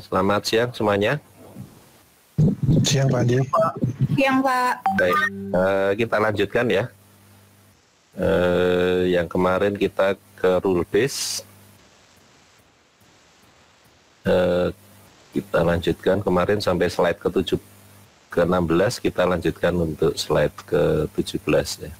Selamat siang semuanya. Siang Pak Andi. Siang Pak. Baik, uh, kita lanjutkan ya. Uh, yang kemarin kita ke rule base. Uh, kita lanjutkan kemarin sampai slide ke 7 ke 16 kita lanjutkan untuk slide ke 17 ya.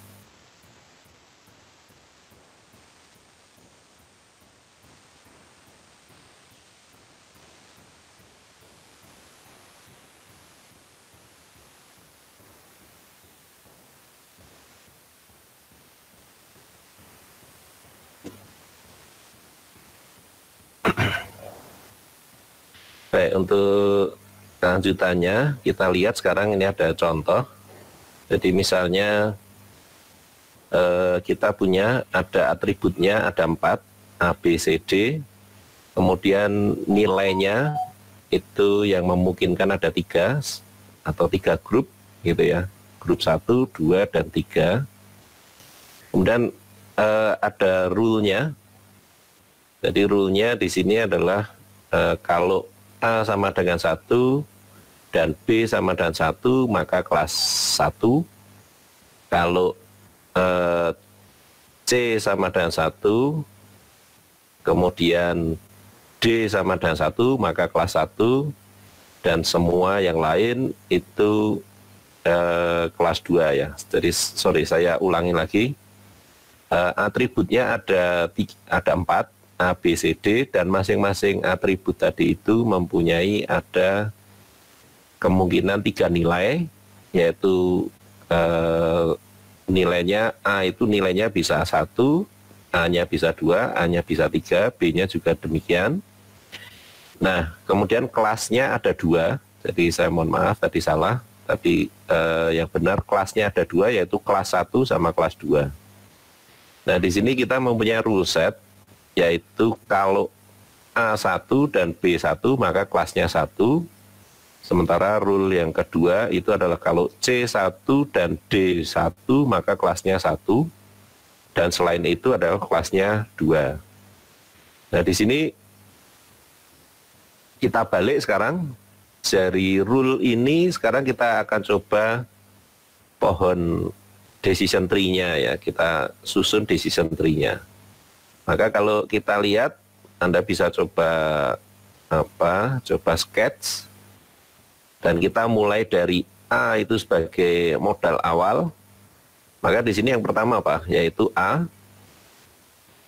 Baik, untuk lanjutannya kita lihat sekarang ini ada contoh. Jadi misalnya eh, kita punya ada atributnya ada empat A, B, C, D. Kemudian nilainya itu yang memungkinkan ada tiga atau tiga grup gitu ya. Grup satu, dua, dan tiga. Kemudian eh, ada rule-nya. Jadi rule-nya di sini adalah eh, kalau A sama dengan 1 dan B sama dengan 1 maka kelas 1 kalau eh, C sama dengan 1 kemudian D sama dengan 1 maka kelas 1 dan semua yang lain itu eh, kelas 2 ya jadi sorry saya ulangi lagi eh, atributnya ada tiga, ada 4 A, B, C, D dan masing-masing atribut tadi itu mempunyai ada kemungkinan tiga nilai yaitu eh, nilainya A itu nilainya bisa satu A-nya bisa dua A-nya bisa tiga B-nya juga demikian nah kemudian kelasnya ada dua jadi saya mohon maaf tadi salah tapi eh, yang benar kelasnya ada dua yaitu kelas satu sama kelas dua. nah di sini kita mempunyai rule set yaitu kalau A1 dan B1 maka kelasnya 1. Sementara rule yang kedua itu adalah kalau C1 dan D1 maka kelasnya 1 dan selain itu adalah kelasnya 2. Nah, di sini kita balik sekarang dari rule ini sekarang kita akan coba pohon decision tree-nya ya, kita susun decision tree-nya. Maka kalau kita lihat, Anda bisa coba apa? Coba sketch dan kita mulai dari A itu sebagai modal awal. Maka di sini yang pertama apa? Yaitu A.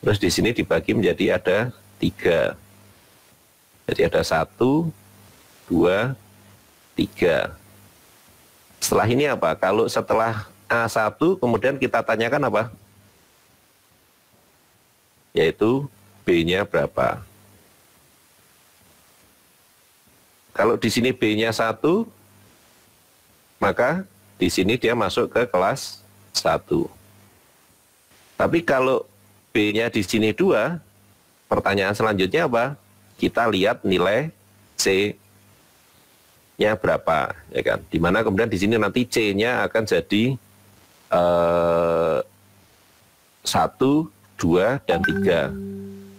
Terus di sini dibagi menjadi ada tiga. Jadi ada satu, dua, tiga. Setelah ini apa? Kalau setelah A1 kemudian kita tanyakan apa? yaitu B-nya berapa. Kalau di sini B-nya 1, maka di sini dia masuk ke kelas 1. Tapi kalau B-nya di sini 2, pertanyaan selanjutnya apa? Kita lihat nilai C-nya berapa, ya kan? Dimana kemudian di sini nanti C-nya akan jadi eh, satu 1, 2 dan 3.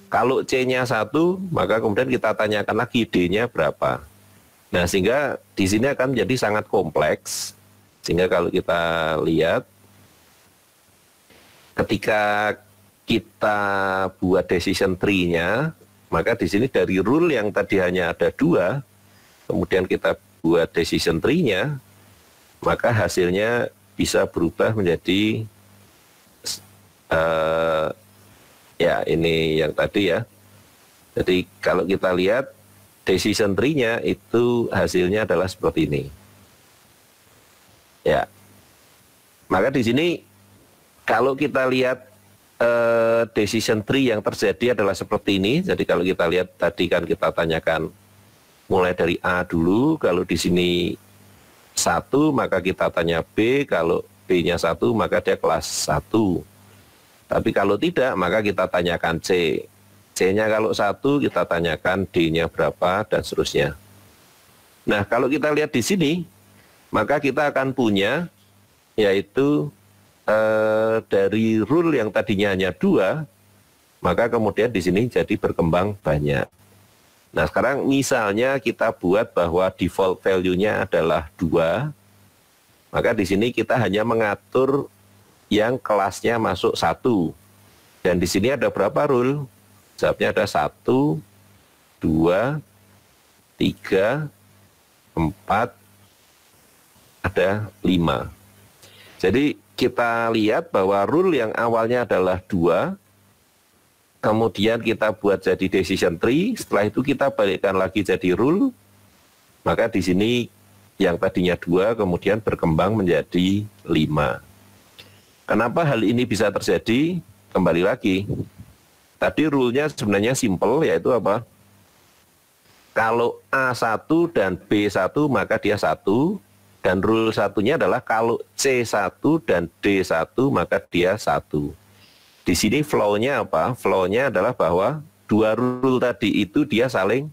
Kalau C-nya 1, maka kemudian kita tanyakan lagi D-nya berapa. Nah, sehingga di sini akan menjadi sangat kompleks. Sehingga kalau kita lihat, ketika kita buat decision tree-nya, maka di sini dari rule yang tadi hanya ada dua, kemudian kita buat decision tree-nya, maka hasilnya bisa berubah menjadi eh, Ya, ini yang tadi ya. Jadi kalau kita lihat decision tree-nya itu hasilnya adalah seperti ini. Ya. Maka di sini kalau kita lihat eh, decision tree yang terjadi adalah seperti ini. Jadi kalau kita lihat tadi kan kita tanyakan mulai dari A dulu, kalau di sini satu maka kita tanya B, kalau B-nya satu maka dia kelas 1. Tapi kalau tidak, maka kita tanyakan C. C-nya kalau satu, kita tanyakan D-nya berapa, dan seterusnya. Nah, kalau kita lihat di sini, maka kita akan punya, yaitu eh, dari rule yang tadinya hanya dua, maka kemudian di sini jadi berkembang banyak. Nah, sekarang misalnya kita buat bahwa default value-nya adalah dua, maka di sini kita hanya mengatur yang kelasnya masuk satu. Dan di sini ada berapa rule? Jawabnya ada satu, dua, tiga, empat, ada lima. Jadi kita lihat bahwa rule yang awalnya adalah dua, kemudian kita buat jadi decision tree, setelah itu kita balikkan lagi jadi rule, maka di sini yang tadinya dua kemudian berkembang menjadi lima. Kenapa hal ini bisa terjadi? Kembali lagi, tadi rule-nya sebenarnya simple yaitu apa? Kalau A1 dan B1 maka dia 1 dan rule satunya adalah kalau C1 dan D1 maka dia 1. Di sini flow-nya apa? Flow-nya adalah bahwa dua rule tadi itu dia saling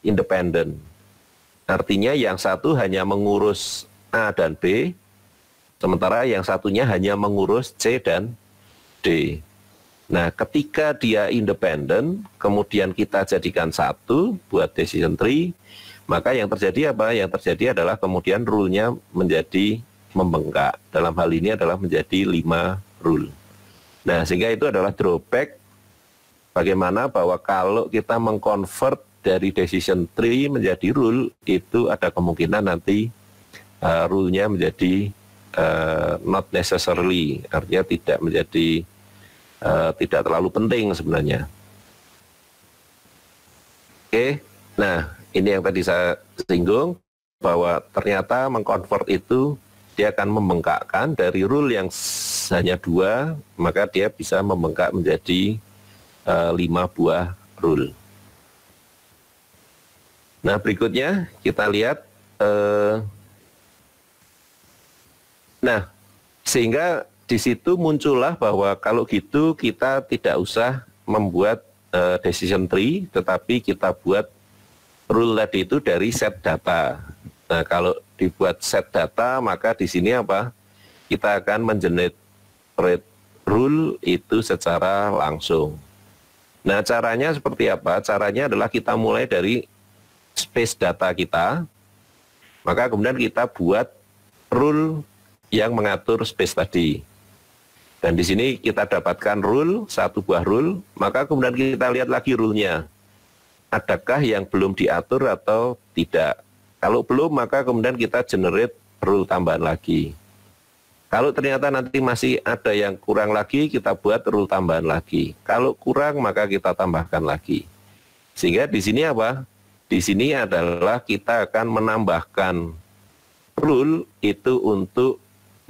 independen. Artinya yang satu hanya mengurus A dan B, Sementara yang satunya hanya mengurus C dan D. Nah, ketika dia independen, kemudian kita jadikan satu buat decision tree, maka yang terjadi apa? Yang terjadi adalah kemudian rule-nya menjadi membengkak. Dalam hal ini adalah menjadi lima rule. Nah, sehingga itu adalah drawback bagaimana bahwa kalau kita mengkonvert dari decision tree menjadi rule, itu ada kemungkinan nanti uh, rule-nya menjadi uh, not necessarily artinya tidak menjadi uh, tidak terlalu penting sebenarnya. Oke, okay. nah ini yang tadi saya singgung bahwa ternyata mengkonvert itu dia akan membengkakkan dari rule yang hanya dua maka dia bisa membengkak menjadi uh, lima buah rule. Nah berikutnya kita lihat uh, Nah, sehingga di situ muncullah bahwa kalau gitu kita tidak usah membuat uh, decision tree, tetapi kita buat rule tadi itu dari set data. Nah, kalau dibuat set data, maka di sini apa? Kita akan mengenerate rule itu secara langsung. Nah, caranya seperti apa? Caranya adalah kita mulai dari space data kita, maka kemudian kita buat rule yang mengatur space tadi. Dan di sini kita dapatkan rule, satu buah rule, maka kemudian kita lihat lagi rule-nya. Adakah yang belum diatur atau tidak? Kalau belum, maka kemudian kita generate rule tambahan lagi. Kalau ternyata nanti masih ada yang kurang lagi, kita buat rule tambahan lagi. Kalau kurang, maka kita tambahkan lagi. Sehingga di sini apa? Di sini adalah kita akan menambahkan rule itu untuk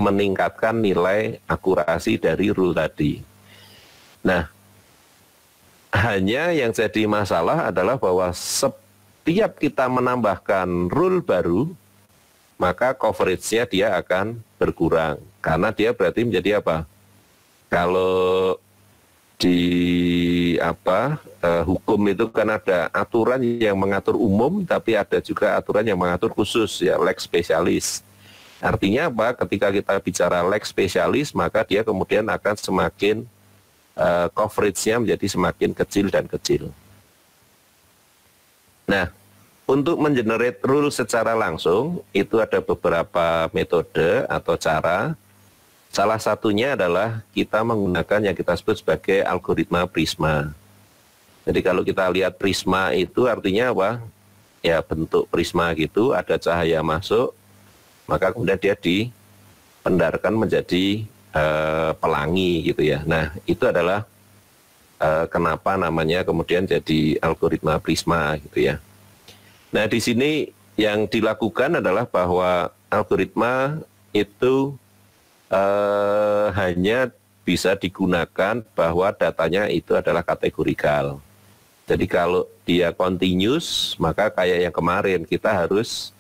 meningkatkan nilai akurasi dari rule tadi. Nah, hanya yang jadi masalah adalah bahwa setiap kita menambahkan rule baru, maka coveragenya dia akan berkurang. Karena dia berarti menjadi apa? Kalau di apa eh, hukum itu kan ada aturan yang mengatur umum tapi ada juga aturan yang mengatur khusus ya lex spesialis Artinya apa? Ketika kita bicara leg spesialis, maka dia kemudian akan semakin uh, coveragenya menjadi semakin kecil dan kecil. Nah, untuk mengenerate rule secara langsung, itu ada beberapa metode atau cara. Salah satunya adalah kita menggunakan yang kita sebut sebagai algoritma prisma. Jadi kalau kita lihat prisma itu artinya apa? Ya bentuk prisma gitu, ada cahaya masuk, maka kemudian dia dipendarkan menjadi uh, pelangi gitu ya. Nah itu adalah uh, kenapa namanya kemudian jadi algoritma prisma gitu ya. Nah di sini yang dilakukan adalah bahwa algoritma itu uh, hanya bisa digunakan bahwa datanya itu adalah kategorikal. Jadi kalau dia continuous, maka kayak yang kemarin kita harus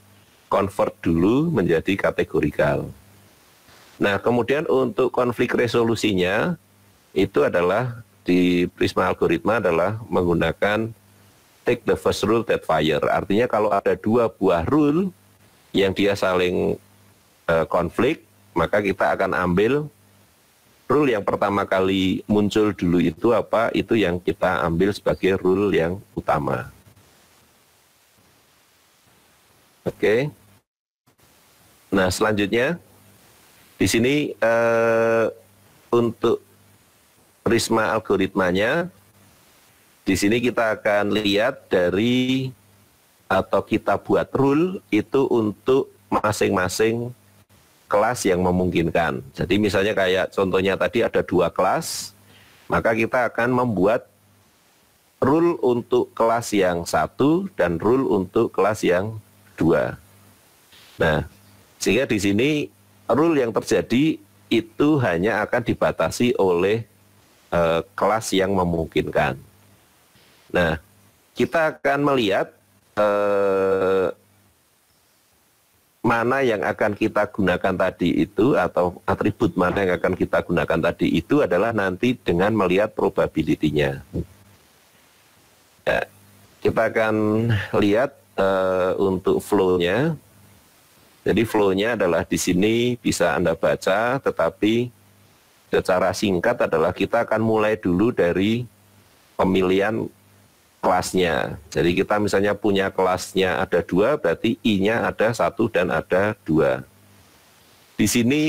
convert dulu menjadi kategorikal. Nah, kemudian untuk konflik resolusinya itu adalah di prisma algoritma adalah menggunakan take the first rule that fire. Artinya kalau ada dua buah rule yang dia saling uh, konflik, maka kita akan ambil rule yang pertama kali muncul dulu itu apa? Itu yang kita ambil sebagai rule yang utama. Oke. Okay. Nah, selanjutnya di sini uh, untuk prisma algoritmanya di sini kita akan lihat dari atau kita buat rule itu untuk masing-masing kelas yang memungkinkan. Jadi misalnya kayak contohnya tadi ada dua kelas, maka kita akan membuat rule untuk kelas yang satu dan rule untuk kelas yang dua. Nah, sehingga di sini rule yang terjadi itu hanya akan dibatasi oleh e, kelas yang memungkinkan. Nah, kita akan melihat e, mana yang akan kita gunakan tadi itu atau atribut mana yang akan kita gunakan tadi itu adalah nanti dengan melihat probability-nya. Ya, kita akan lihat e, untuk flow-nya. Jadi flow-nya adalah di sini bisa Anda baca, tetapi secara singkat adalah kita akan mulai dulu dari pemilihan kelasnya. Jadi kita misalnya punya kelasnya ada dua, berarti I-nya ada satu dan ada dua. Di sini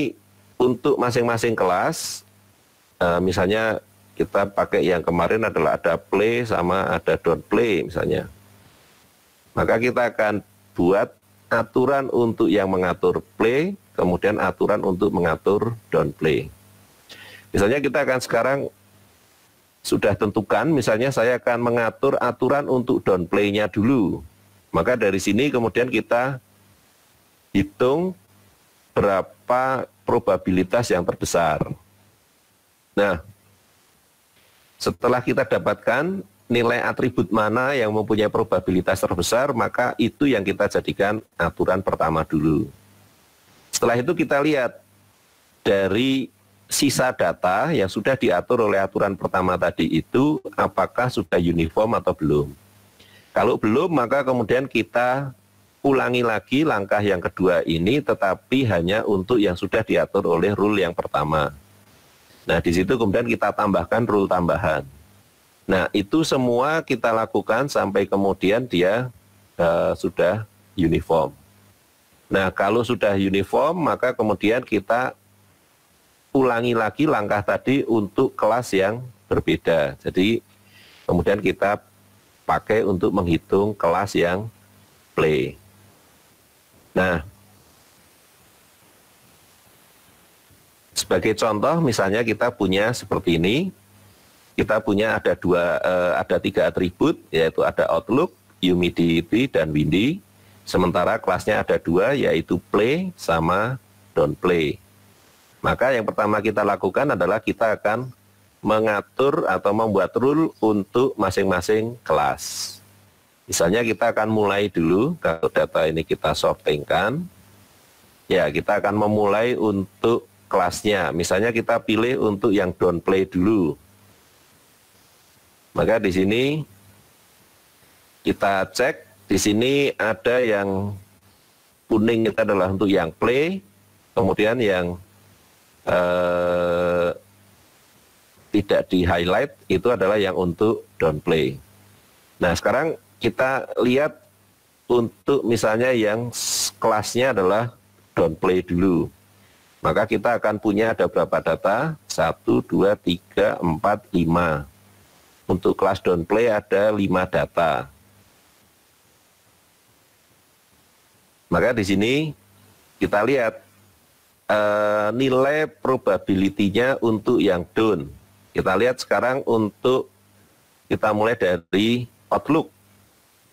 untuk masing-masing kelas, eh, misalnya kita pakai yang kemarin adalah ada play sama ada don't play misalnya. Maka kita akan buat aturan untuk yang mengatur play, kemudian aturan untuk mengatur down play Misalnya kita akan sekarang sudah tentukan, misalnya saya akan mengatur aturan untuk downplay-nya dulu. Maka dari sini kemudian kita hitung berapa probabilitas yang terbesar. Nah, setelah kita dapatkan nilai atribut mana yang mempunyai probabilitas terbesar, maka itu yang kita jadikan aturan pertama dulu. Setelah itu kita lihat dari sisa data yang sudah diatur oleh aturan pertama tadi itu apakah sudah uniform atau belum. Kalau belum maka kemudian kita ulangi lagi langkah yang kedua ini tetapi hanya untuk yang sudah diatur oleh rule yang pertama. Nah, di situ kemudian kita tambahkan rule tambahan. Nah, itu semua kita lakukan sampai kemudian dia uh, sudah uniform. Nah, kalau sudah uniform, maka kemudian kita ulangi lagi langkah tadi untuk kelas yang berbeda. Jadi, kemudian kita pakai untuk menghitung kelas yang play. Nah, sebagai contoh misalnya kita punya seperti ini, kita punya ada dua uh, ada tiga atribut yaitu ada outlook, humidity dan windy. Sementara kelasnya ada dua yaitu play sama don't play. Maka yang pertama kita lakukan adalah kita akan mengatur atau membuat rule untuk masing-masing kelas. Misalnya kita akan mulai dulu kalau data ini kita softingkan. Ya, kita akan memulai untuk kelasnya. Misalnya kita pilih untuk yang downplay dulu. Maka di sini kita cek, di sini ada yang kuning itu adalah untuk yang play, kemudian yang eh, tidak di highlight itu adalah yang untuk play. Nah sekarang kita lihat untuk misalnya yang kelasnya adalah play dulu. Maka kita akan punya ada berapa data? 1, 2, 3, 4, 5. Untuk kelas downplay ada 5 data. Maka di sini kita lihat eh, nilai probability-nya untuk yang down. Kita lihat sekarang untuk kita mulai dari outlook.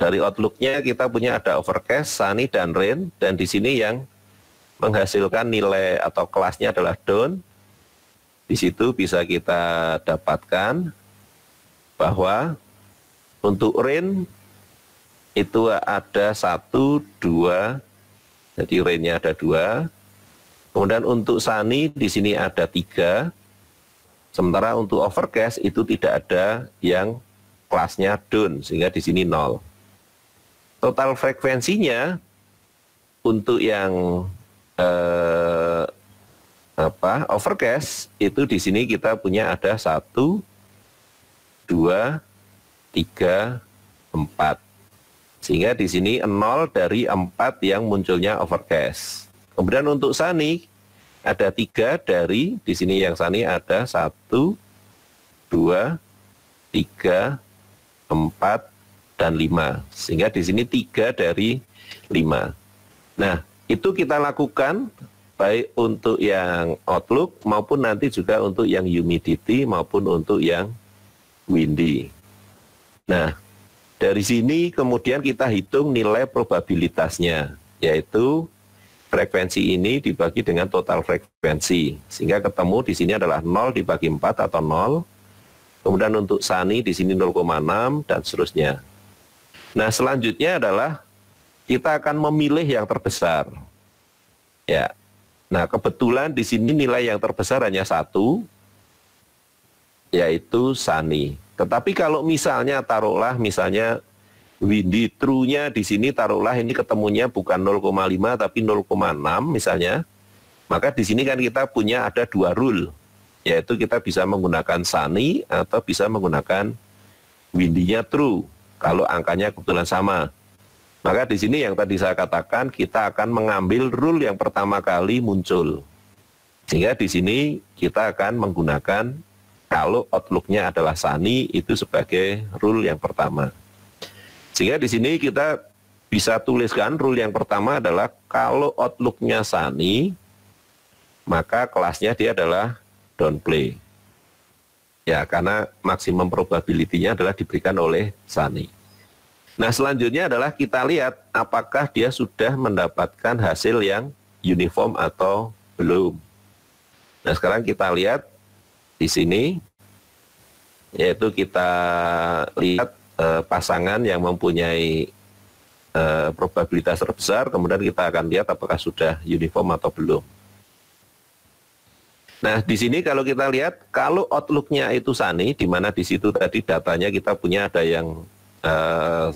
Dari outlook-nya kita punya ada overcast, sunny, dan rain. Dan di sini yang menghasilkan nilai atau kelasnya adalah down. Di situ bisa kita dapatkan bahwa untuk rain itu ada satu, dua, jadi rainnya ada dua. Kemudian untuk sunny di sini ada tiga. Sementara untuk overcast itu tidak ada yang kelasnya down, sehingga di sini nol. Total frekuensinya untuk yang eh, apa overcast itu di sini kita punya ada satu 2, 3, 4. Sehingga di sini 0 dari 4 yang munculnya overcast. Kemudian untuk Sani, ada 3 dari, di sini yang Sani ada 1, 2, 3, 4, dan 5. Sehingga di sini 3 dari 5. Nah, itu kita lakukan baik untuk yang outlook maupun nanti juga untuk yang humidity maupun untuk yang Windy. Nah, dari sini kemudian kita hitung nilai probabilitasnya, yaitu frekuensi ini dibagi dengan total frekuensi. Sehingga ketemu di sini adalah 0 dibagi 4 atau 0. Kemudian untuk Sani di sini 0,6 dan seterusnya. Nah selanjutnya adalah kita akan memilih yang terbesar. Ya. Nah kebetulan di sini nilai yang terbesar hanya satu, yaitu Sani. Tetapi kalau misalnya taruhlah misalnya windy true-nya di sini taruhlah ini ketemunya bukan 0,5 tapi 0,6 misalnya, maka di sini kan kita punya ada dua rule, yaitu kita bisa menggunakan Sani atau bisa menggunakan windy-nya true kalau angkanya kebetulan sama. Maka di sini yang tadi saya katakan kita akan mengambil rule yang pertama kali muncul. Sehingga di sini kita akan menggunakan kalau outlooknya adalah sani itu sebagai rule yang pertama. Sehingga di sini kita bisa tuliskan rule yang pertama adalah kalau outlooknya sani maka kelasnya dia adalah downplay. Ya, karena maksimum probability-nya adalah diberikan oleh sani. Nah, selanjutnya adalah kita lihat apakah dia sudah mendapatkan hasil yang uniform atau belum. Nah, sekarang kita lihat di sini yaitu kita lihat eh, pasangan yang mempunyai eh, probabilitas terbesar kemudian kita akan lihat apakah sudah uniform atau belum. Nah, di sini kalau kita lihat, kalau outlooknya itu sani, di mana di situ tadi datanya kita punya ada yang eh,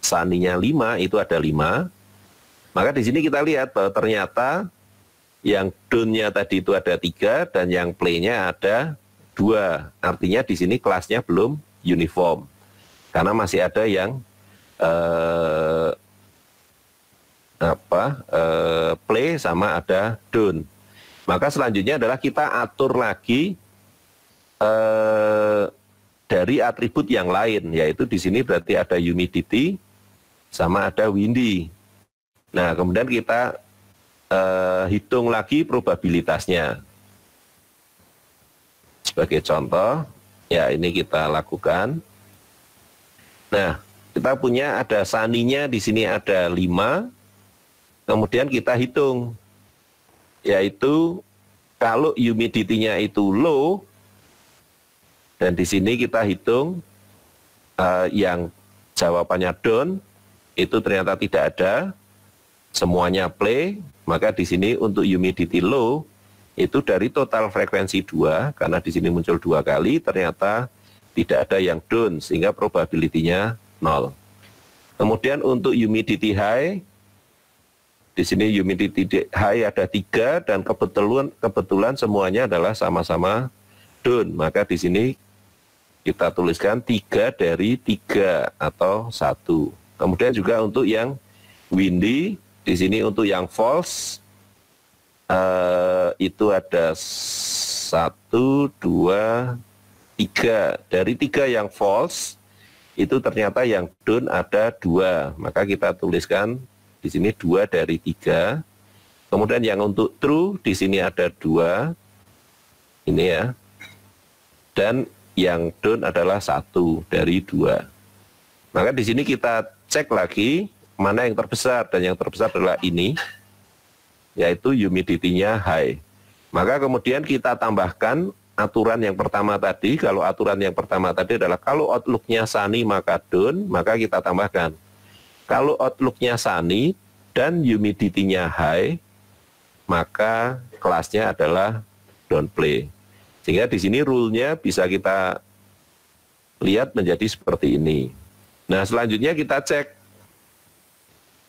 saninya 5, itu ada 5. Maka di sini kita lihat bahwa ternyata yang down-nya tadi itu ada tiga dan yang play-nya ada dua. Artinya di sini kelasnya belum uniform. Karena masih ada yang eh, apa eh, play sama ada down. Maka selanjutnya adalah kita atur lagi eh, dari atribut yang lain, yaitu di sini berarti ada humidity sama ada windy. Nah, kemudian kita uh, hitung lagi probabilitasnya. Sebagai contoh, ya ini kita lakukan. Nah, kita punya ada saninya di sini ada 5. Kemudian kita hitung yaitu kalau humidity-nya itu low dan di sini kita hitung uh, yang jawabannya down itu ternyata tidak ada semuanya play maka di sini untuk humidity low itu dari total frekuensi 2 karena di sini muncul dua kali ternyata tidak ada yang down sehingga probability-nya 0. Kemudian untuk humidity high di sini humidity high ada tiga dan kebetulan kebetulan semuanya adalah sama-sama down. Maka di sini kita tuliskan tiga dari tiga atau satu. Kemudian juga untuk yang windy di sini untuk yang false uh, itu ada satu, dua, tiga. Dari tiga yang false itu ternyata yang don ada dua. Maka kita tuliskan di sini dua dari tiga. Kemudian yang untuk true di sini ada dua. Ini ya. Dan yang don adalah satu dari dua. Maka di sini kita cek lagi mana yang terbesar dan yang terbesar adalah ini yaitu humidity-nya high. Maka kemudian kita tambahkan aturan yang pertama tadi, kalau aturan yang pertama tadi adalah kalau outlook-nya sunny maka down, maka kita tambahkan. Kalau outlook-nya sunny dan humidity-nya high, maka kelasnya adalah play. Sehingga di sini rule-nya bisa kita lihat menjadi seperti ini. Nah, selanjutnya kita cek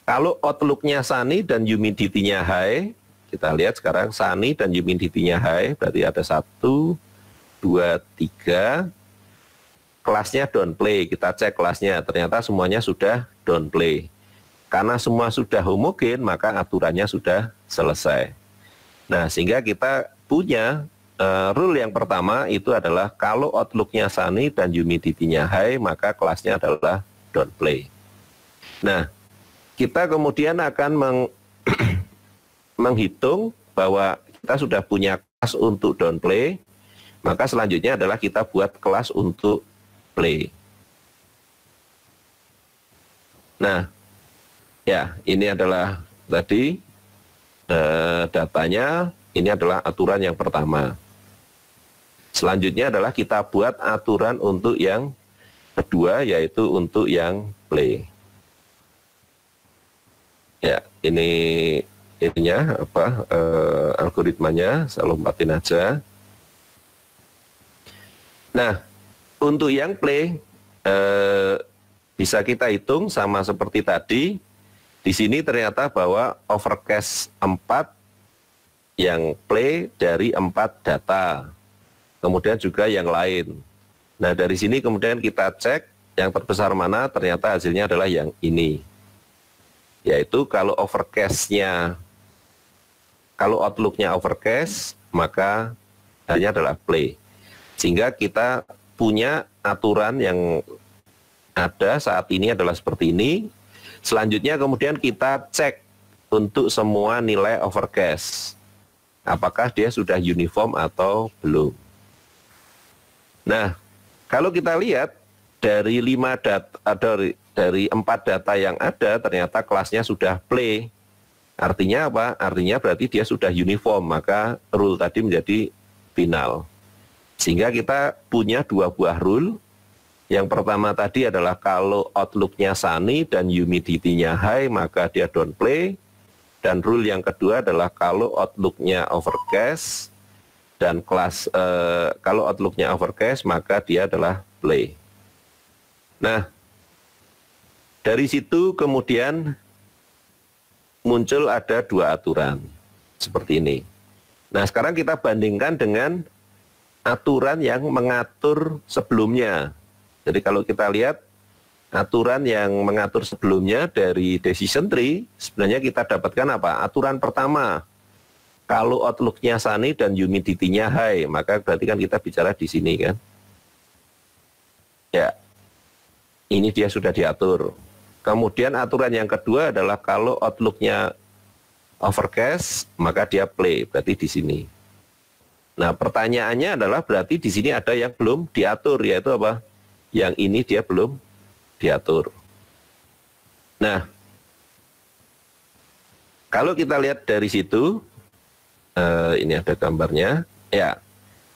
kalau outlooknya sunny dan humidity-nya high, kita lihat sekarang sunny dan humidity-nya high, berarti ada satu, dua, tiga. Kelasnya downplay, kita cek kelasnya, ternyata semuanya sudah downplay. Karena semua sudah homogen, maka aturannya sudah selesai. Nah, sehingga kita punya uh, rule yang pertama itu adalah kalau outlooknya sunny dan humidity-nya high, maka kelasnya adalah downplay. Nah, kita kemudian akan meng menghitung bahwa kita sudah punya kelas untuk downplay, maka selanjutnya adalah kita buat kelas untuk play. Nah, ya ini adalah tadi eh, datanya, ini adalah aturan yang pertama. Selanjutnya adalah kita buat aturan untuk yang kedua, yaitu untuk yang play. Ya, ini ininya apa uh, algoritmanya saya lompatin aja. Nah, untuk yang play uh, bisa kita hitung sama seperti tadi. Di sini ternyata bahwa overcast 4 yang play dari 4 data. Kemudian juga yang lain. Nah, dari sini kemudian kita cek yang terbesar mana, ternyata hasilnya adalah yang ini yaitu kalau overcast-nya kalau outlook-nya overcast maka hanya adalah play. Sehingga kita punya aturan yang ada saat ini adalah seperti ini. Selanjutnya kemudian kita cek untuk semua nilai overcast. Apakah dia sudah uniform atau belum. Nah, kalau kita lihat dari lima data eh, dari dari empat data yang ada ternyata kelasnya sudah play. Artinya apa? Artinya berarti dia sudah uniform, maka rule tadi menjadi final. Sehingga kita punya dua buah rule. Yang pertama tadi adalah kalau outlooknya sunny dan humidity-nya high, maka dia don't play. Dan rule yang kedua adalah kalau outlooknya overcast dan kelas eh, kalau outlooknya overcast, maka dia adalah play. Nah, dari situ kemudian muncul ada dua aturan seperti ini. Nah, sekarang kita bandingkan dengan aturan yang mengatur sebelumnya. Jadi kalau kita lihat aturan yang mengatur sebelumnya dari decision tree, sebenarnya kita dapatkan apa? Aturan pertama, kalau Outlooknya nya sunny dan humidity-nya high, maka berarti kan kita bicara di sini kan. Ya, ini dia sudah diatur. Kemudian aturan yang kedua adalah kalau outlooknya overcast, maka dia play, berarti di sini. Nah, pertanyaannya adalah berarti di sini ada yang belum diatur, yaitu apa? Yang ini dia belum diatur. Nah, kalau kita lihat dari situ, eh, ini ada gambarnya, ya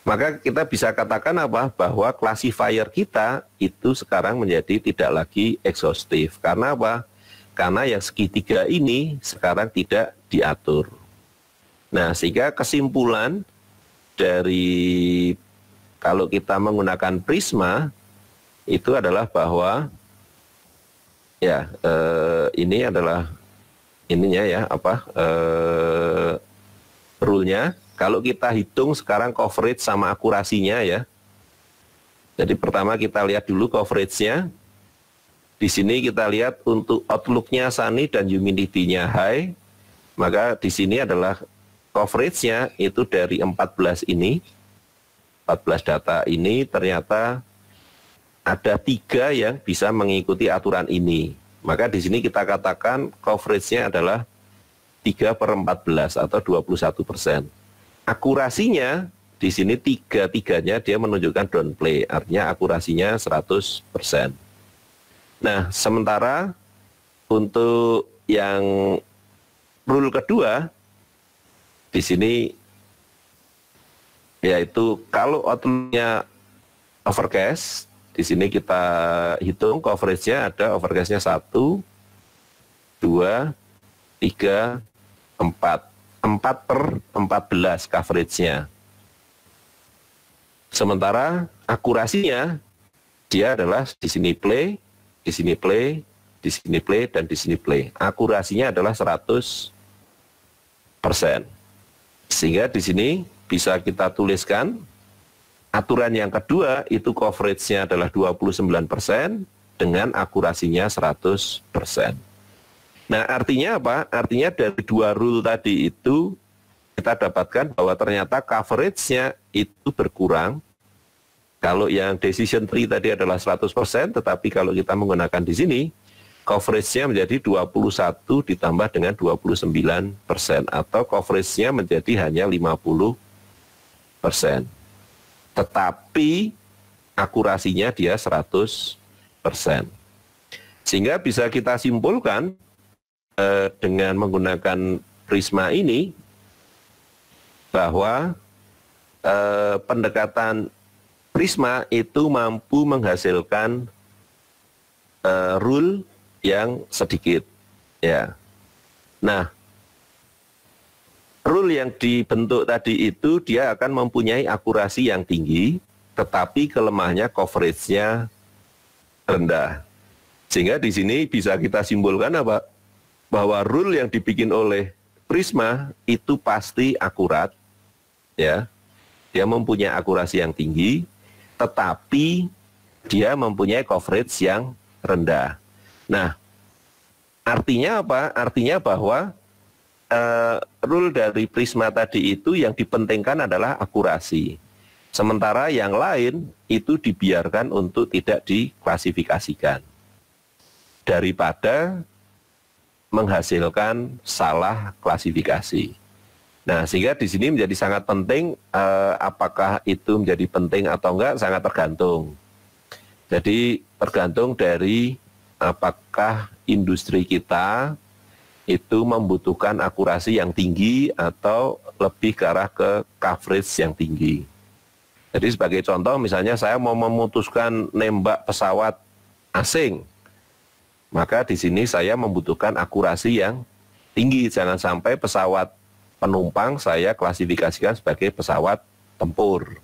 maka kita bisa katakan apa? Bahwa classifier kita itu sekarang menjadi tidak lagi ekshaustif. Karena apa? Karena yang segitiga ini sekarang tidak diatur. Nah, sehingga kesimpulan dari kalau kita menggunakan prisma itu adalah bahwa ya eh, ini adalah ininya ya apa eh, rule-nya kalau kita hitung sekarang coverage sama akurasinya ya. Jadi pertama kita lihat dulu coveragenya. Di sini kita lihat untuk outlooknya sunny dan humidity-nya high. Maka di sini adalah coveragenya itu dari 14 ini. 14 data ini ternyata ada tiga yang bisa mengikuti aturan ini. Maka di sini kita katakan coveragenya adalah 3 per 14 atau 21 persen akurasinya di sini tiga-tiganya dia menunjukkan downplay, artinya akurasinya 100%. Nah, sementara untuk yang rule kedua di sini yaitu kalau outputnya overcast, di sini kita hitung coveragenya ada overcastnya satu dua tiga empat 4 per 14 coveragenya. Sementara akurasinya dia adalah di sini play, di sini play, di sini play, dan di sini play. Akurasinya adalah 100 persen. Sehingga di sini bisa kita tuliskan aturan yang kedua itu coveragenya adalah 29 persen dengan akurasinya 100 persen. Nah, artinya apa? Artinya dari dua rule tadi itu kita dapatkan bahwa ternyata coverage-nya itu berkurang. Kalau yang decision tree tadi adalah 100%, tetapi kalau kita menggunakan di sini, coverage-nya menjadi 21 ditambah dengan 29 atau coverage-nya menjadi hanya 50 Tetapi akurasinya dia 100 Sehingga bisa kita simpulkan eh, dengan menggunakan prisma ini bahwa eh, pendekatan prisma itu mampu menghasilkan eh, rule yang sedikit ya. Nah, rule yang dibentuk tadi itu dia akan mempunyai akurasi yang tinggi tetapi kelemahnya coveragenya rendah. Sehingga di sini bisa kita simpulkan apa? bahwa rule yang dibikin oleh Prisma itu pasti akurat, ya. Dia mempunyai akurasi yang tinggi, tetapi dia mempunyai coverage yang rendah. Nah, artinya apa? Artinya bahwa uh, rule dari Prisma tadi itu yang dipentingkan adalah akurasi. Sementara yang lain itu dibiarkan untuk tidak diklasifikasikan. Daripada menghasilkan salah klasifikasi. Nah, sehingga di sini menjadi sangat penting eh, apakah itu menjadi penting atau enggak sangat tergantung. Jadi tergantung dari apakah industri kita itu membutuhkan akurasi yang tinggi atau lebih ke arah ke coverage yang tinggi. Jadi sebagai contoh misalnya saya mau memutuskan nembak pesawat asing. Maka di sini saya membutuhkan akurasi yang tinggi. Jangan sampai pesawat penumpang saya klasifikasikan sebagai pesawat tempur.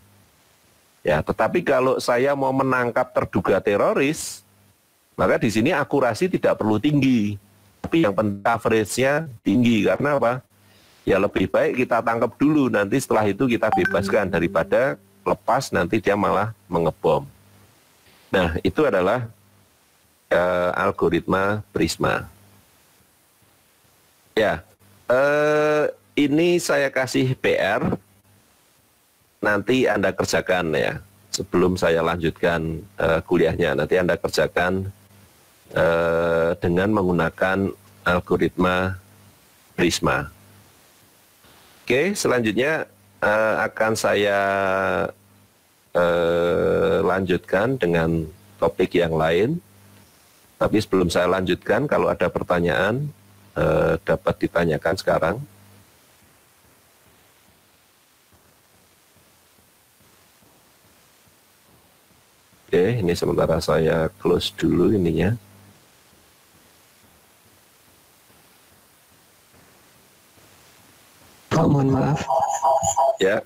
Ya, tetapi kalau saya mau menangkap terduga teroris, maka di sini akurasi tidak perlu tinggi. Tapi yang penting coveragenya tinggi karena apa? Ya lebih baik kita tangkap dulu nanti setelah itu kita bebaskan daripada lepas nanti dia malah mengebom. Nah, itu adalah uh, algoritma Prisma. Ya, uh, ini saya kasih PR, nanti Anda kerjakan ya, sebelum saya lanjutkan uh, kuliahnya, nanti Anda kerjakan uh, dengan menggunakan algoritma Prisma. Oke, selanjutnya uh, akan saya uh, lanjutkan dengan topik yang lain. Tapi sebelum saya lanjutkan, kalau ada pertanyaan eh, dapat ditanyakan sekarang. Oke, ini sementara saya close dulu ininya. Pak, oh, mohon maaf. Ya.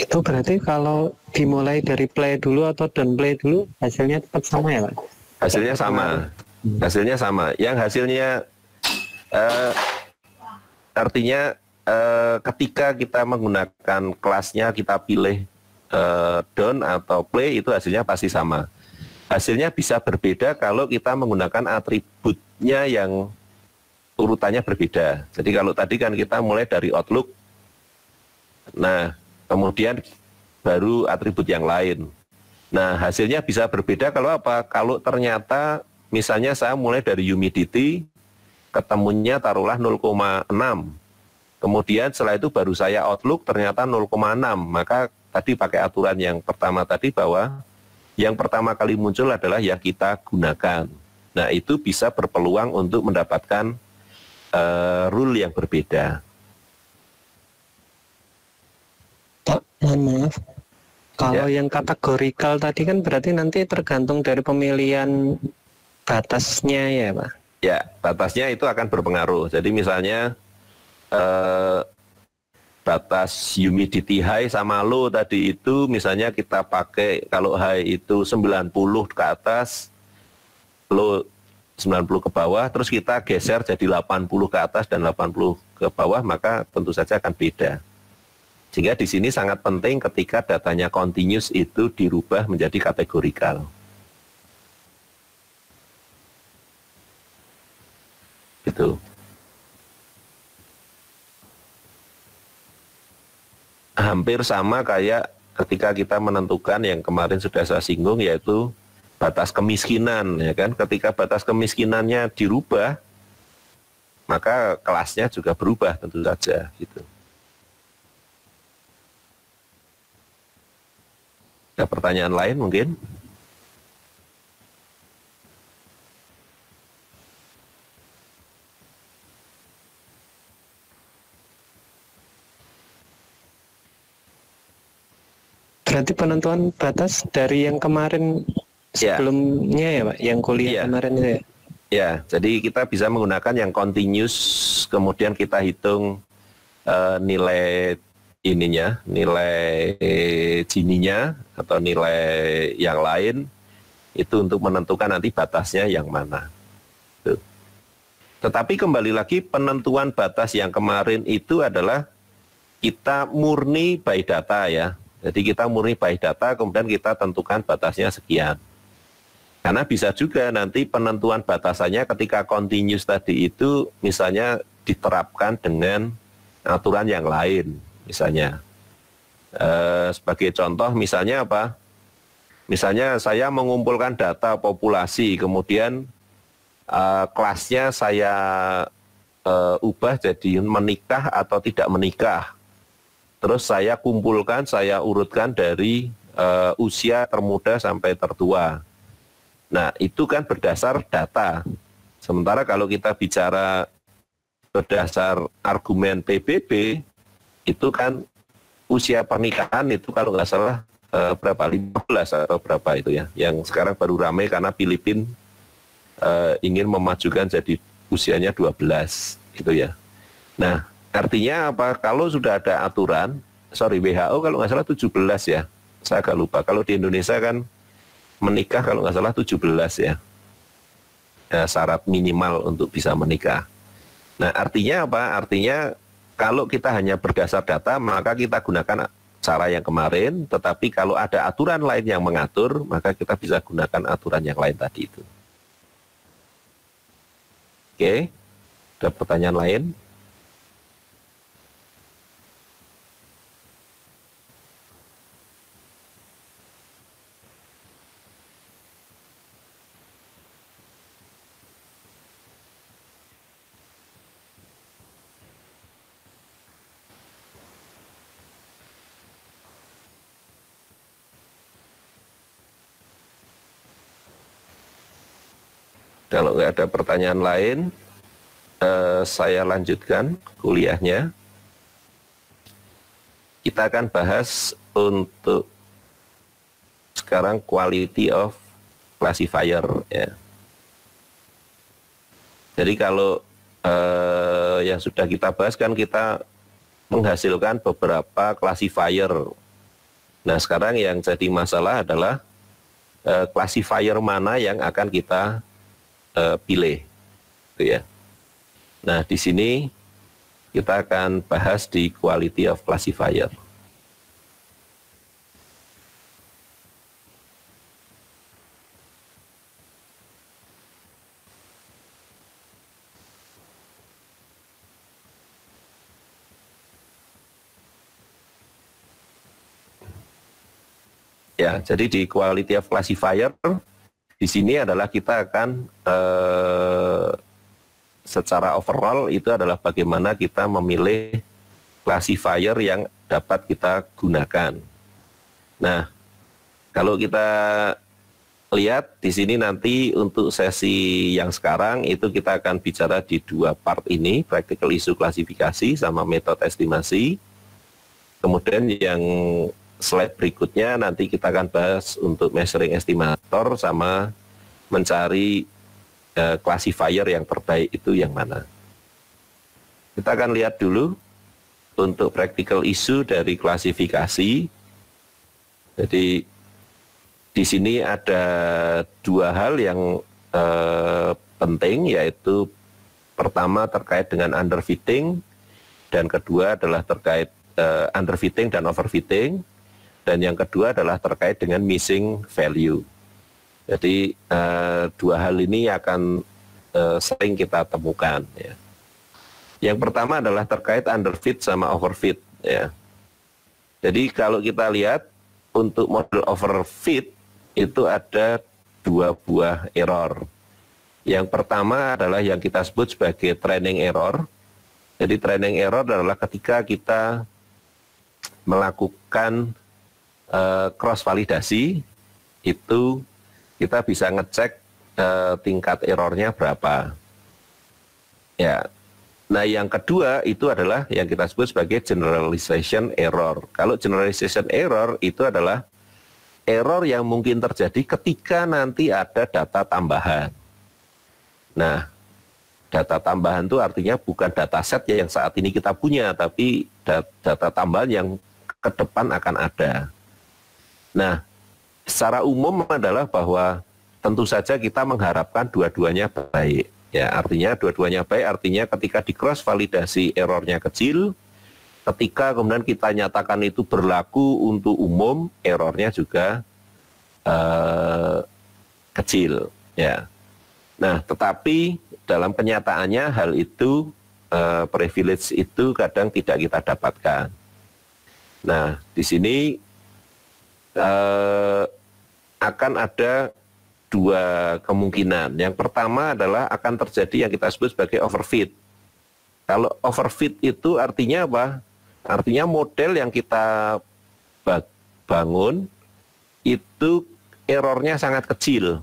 Itu berarti kalau dimulai dari play dulu atau don't play dulu, hasilnya tetap sama ya, Pak? hasilnya sama hasilnya sama yang hasilnya uh, artinya uh, ketika kita menggunakan kelasnya kita pilih uh, down atau play itu hasilnya pasti sama hasilnya bisa berbeda kalau kita menggunakan atributnya yang urutannya berbeda jadi kalau tadi kan kita mulai dari outlook nah kemudian baru atribut yang lain Nah, hasilnya bisa berbeda kalau apa? Kalau ternyata misalnya saya mulai dari humidity, ketemunya taruhlah 0,6. Kemudian setelah itu baru saya outlook ternyata 0,6. Maka tadi pakai aturan yang pertama tadi bahwa yang pertama kali muncul adalah yang kita gunakan. Nah, itu bisa berpeluang untuk mendapatkan uh, rule yang berbeda. Pak, maaf, kalau ya. yang kategorikal tadi kan berarti nanti tergantung dari pemilihan batasnya ya, Pak. Ya, batasnya itu akan berpengaruh. Jadi misalnya eh, batas humidity high sama low tadi itu misalnya kita pakai kalau high itu 90 ke atas, low 90 ke bawah, terus kita geser jadi 80 ke atas dan 80 ke bawah, maka tentu saja akan beda. Sehingga di sini sangat penting ketika datanya continuous itu dirubah menjadi kategorikal. Gitu. Hampir sama kayak ketika kita menentukan yang kemarin sudah saya singgung yaitu batas kemiskinan ya kan. Ketika batas kemiskinannya dirubah maka kelasnya juga berubah tentu saja gitu. Ada pertanyaan lain mungkin? Berarti penentuan batas dari yang kemarin ya. sebelumnya ya, ya Pak, yang kuliah yeah. kemarin ya. Ya, jadi kita bisa menggunakan yang continuous kemudian kita hitung uh, nilai ininya, nilai jininya atau nilai yang lain itu untuk menentukan nanti batasnya yang mana. Tuh. Tetapi kembali lagi penentuan batas yang kemarin itu adalah kita murni by data ya. Jadi kita murni by data kemudian kita tentukan batasnya sekian. Karena bisa juga nanti penentuan batasannya ketika continuous tadi itu misalnya diterapkan dengan aturan yang lain misalnya. E, sebagai contoh misalnya apa? Misalnya saya mengumpulkan data populasi, kemudian e, kelasnya saya e, ubah jadi menikah atau tidak menikah. Terus saya kumpulkan, saya urutkan dari e, usia termuda sampai tertua. Nah, itu kan berdasar data. Sementara kalau kita bicara berdasar argumen PBB, itu kan usia pernikahan itu kalau nggak salah uh, berapa 15 atau berapa itu ya yang sekarang baru ramai karena Filipina uh, eh, ingin memajukan jadi usianya 12 gitu ya. Nah, artinya apa? Kalau sudah ada aturan, sorry WHO kalau nggak salah 17 ya. Saya agak lupa. Kalau di Indonesia kan menikah kalau nggak salah 17 ya. Nah, syarat minimal untuk bisa menikah. Nah, artinya apa? Artinya kalau kita hanya berdasar data, maka kita gunakan cara yang kemarin, tetapi kalau ada aturan lain yang mengatur, maka kita bisa gunakan aturan yang lain tadi itu. Oke, ada pertanyaan lain? Kalau nggak ada pertanyaan lain, eh, saya lanjutkan kuliahnya. Kita akan bahas untuk sekarang quality of classifier ya. Jadi kalau eh, yang sudah kita bahas kan kita menghasilkan beberapa classifier. Nah sekarang yang jadi masalah adalah eh, classifier mana yang akan kita uh, eh, Pile. Gitu ya. Nah, di sini kita akan bahas di quality of classifier. Ya, jadi di quality of classifier di sini adalah kita akan eh, secara overall itu adalah bagaimana kita memilih classifier yang dapat kita gunakan. Nah, kalau kita lihat di sini nanti untuk sesi yang sekarang itu kita akan bicara di dua part ini, practical issue klasifikasi sama metode estimasi. Kemudian yang slide berikutnya nanti kita akan bahas untuk measuring estimator sama mencari uh, classifier yang terbaik itu yang mana. Kita akan lihat dulu untuk practical issue dari klasifikasi. Jadi di sini ada dua hal yang uh, penting yaitu pertama terkait dengan underfitting dan kedua adalah terkait uh, underfitting dan overfitting dan yang kedua adalah terkait dengan missing value. Jadi eh, dua hal ini akan eh, sering kita temukan. Ya. Yang pertama adalah terkait underfit sama overfit. Ya. Jadi kalau kita lihat untuk model overfit itu ada dua buah error. Yang pertama adalah yang kita sebut sebagai training error. Jadi training error adalah ketika kita melakukan Eh, cross validasi itu kita bisa ngecek eh, tingkat errornya berapa. Ya. Nah, yang kedua itu adalah yang kita sebut sebagai generalization error. Kalau generalization error itu adalah error yang mungkin terjadi ketika nanti ada data tambahan. Nah, data tambahan itu artinya bukan data set ya yang saat ini kita punya, tapi data tambahan yang ke depan akan ada. Nah, secara umum adalah bahwa tentu saja kita mengharapkan dua-duanya baik. Ya, artinya dua-duanya baik artinya ketika di cross validasi errornya kecil, ketika kemudian kita nyatakan itu berlaku untuk umum, errornya juga eh, kecil, ya. Nah, tetapi dalam kenyataannya hal itu eh, privilege itu kadang tidak kita dapatkan. Nah, di sini eh, akan ada dua kemungkinan. Yang pertama adalah akan terjadi yang kita sebut sebagai overfit. Kalau overfit itu artinya apa? Artinya model yang kita bangun itu errornya sangat kecil.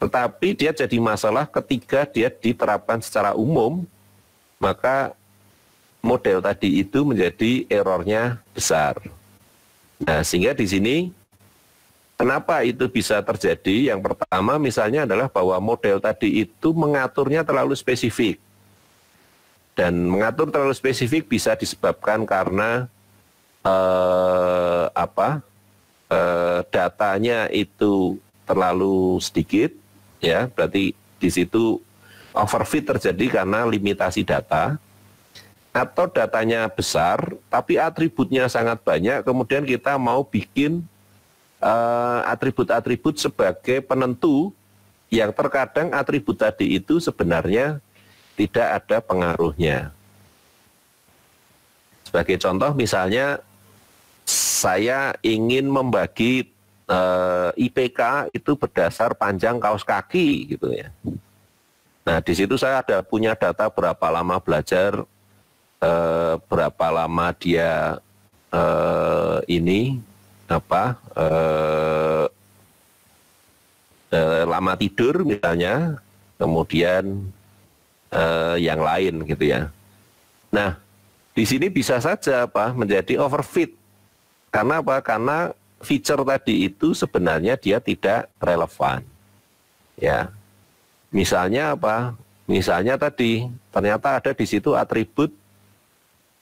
Tetapi dia jadi masalah ketika dia diterapkan secara umum, maka model tadi itu menjadi errornya besar. Nah, sehingga di sini kenapa itu bisa terjadi? Yang pertama misalnya adalah bahwa model tadi itu mengaturnya terlalu spesifik. Dan mengatur terlalu spesifik bisa disebabkan karena eh, apa? Eh, datanya itu terlalu sedikit ya, berarti di situ overfit terjadi karena limitasi data atau datanya besar tapi atributnya sangat banyak kemudian kita mau bikin eh, atribut-atribut uh, sebagai penentu yang terkadang atribut tadi itu sebenarnya tidak ada pengaruhnya. Sebagai contoh misalnya saya ingin membagi e, eh, IPK itu berdasar panjang kaos kaki gitu ya. Nah, di situ saya ada punya data berapa lama belajar, Eh, berapa lama dia uh, ini apa uh, uh, lama tidur misalnya, kemudian uh, yang lain gitu ya. Nah, di sini bisa saja apa menjadi overfit. Karena apa? Karena feature tadi itu sebenarnya dia tidak relevan. Ya. Misalnya apa? Misalnya tadi ternyata ada di situ atribut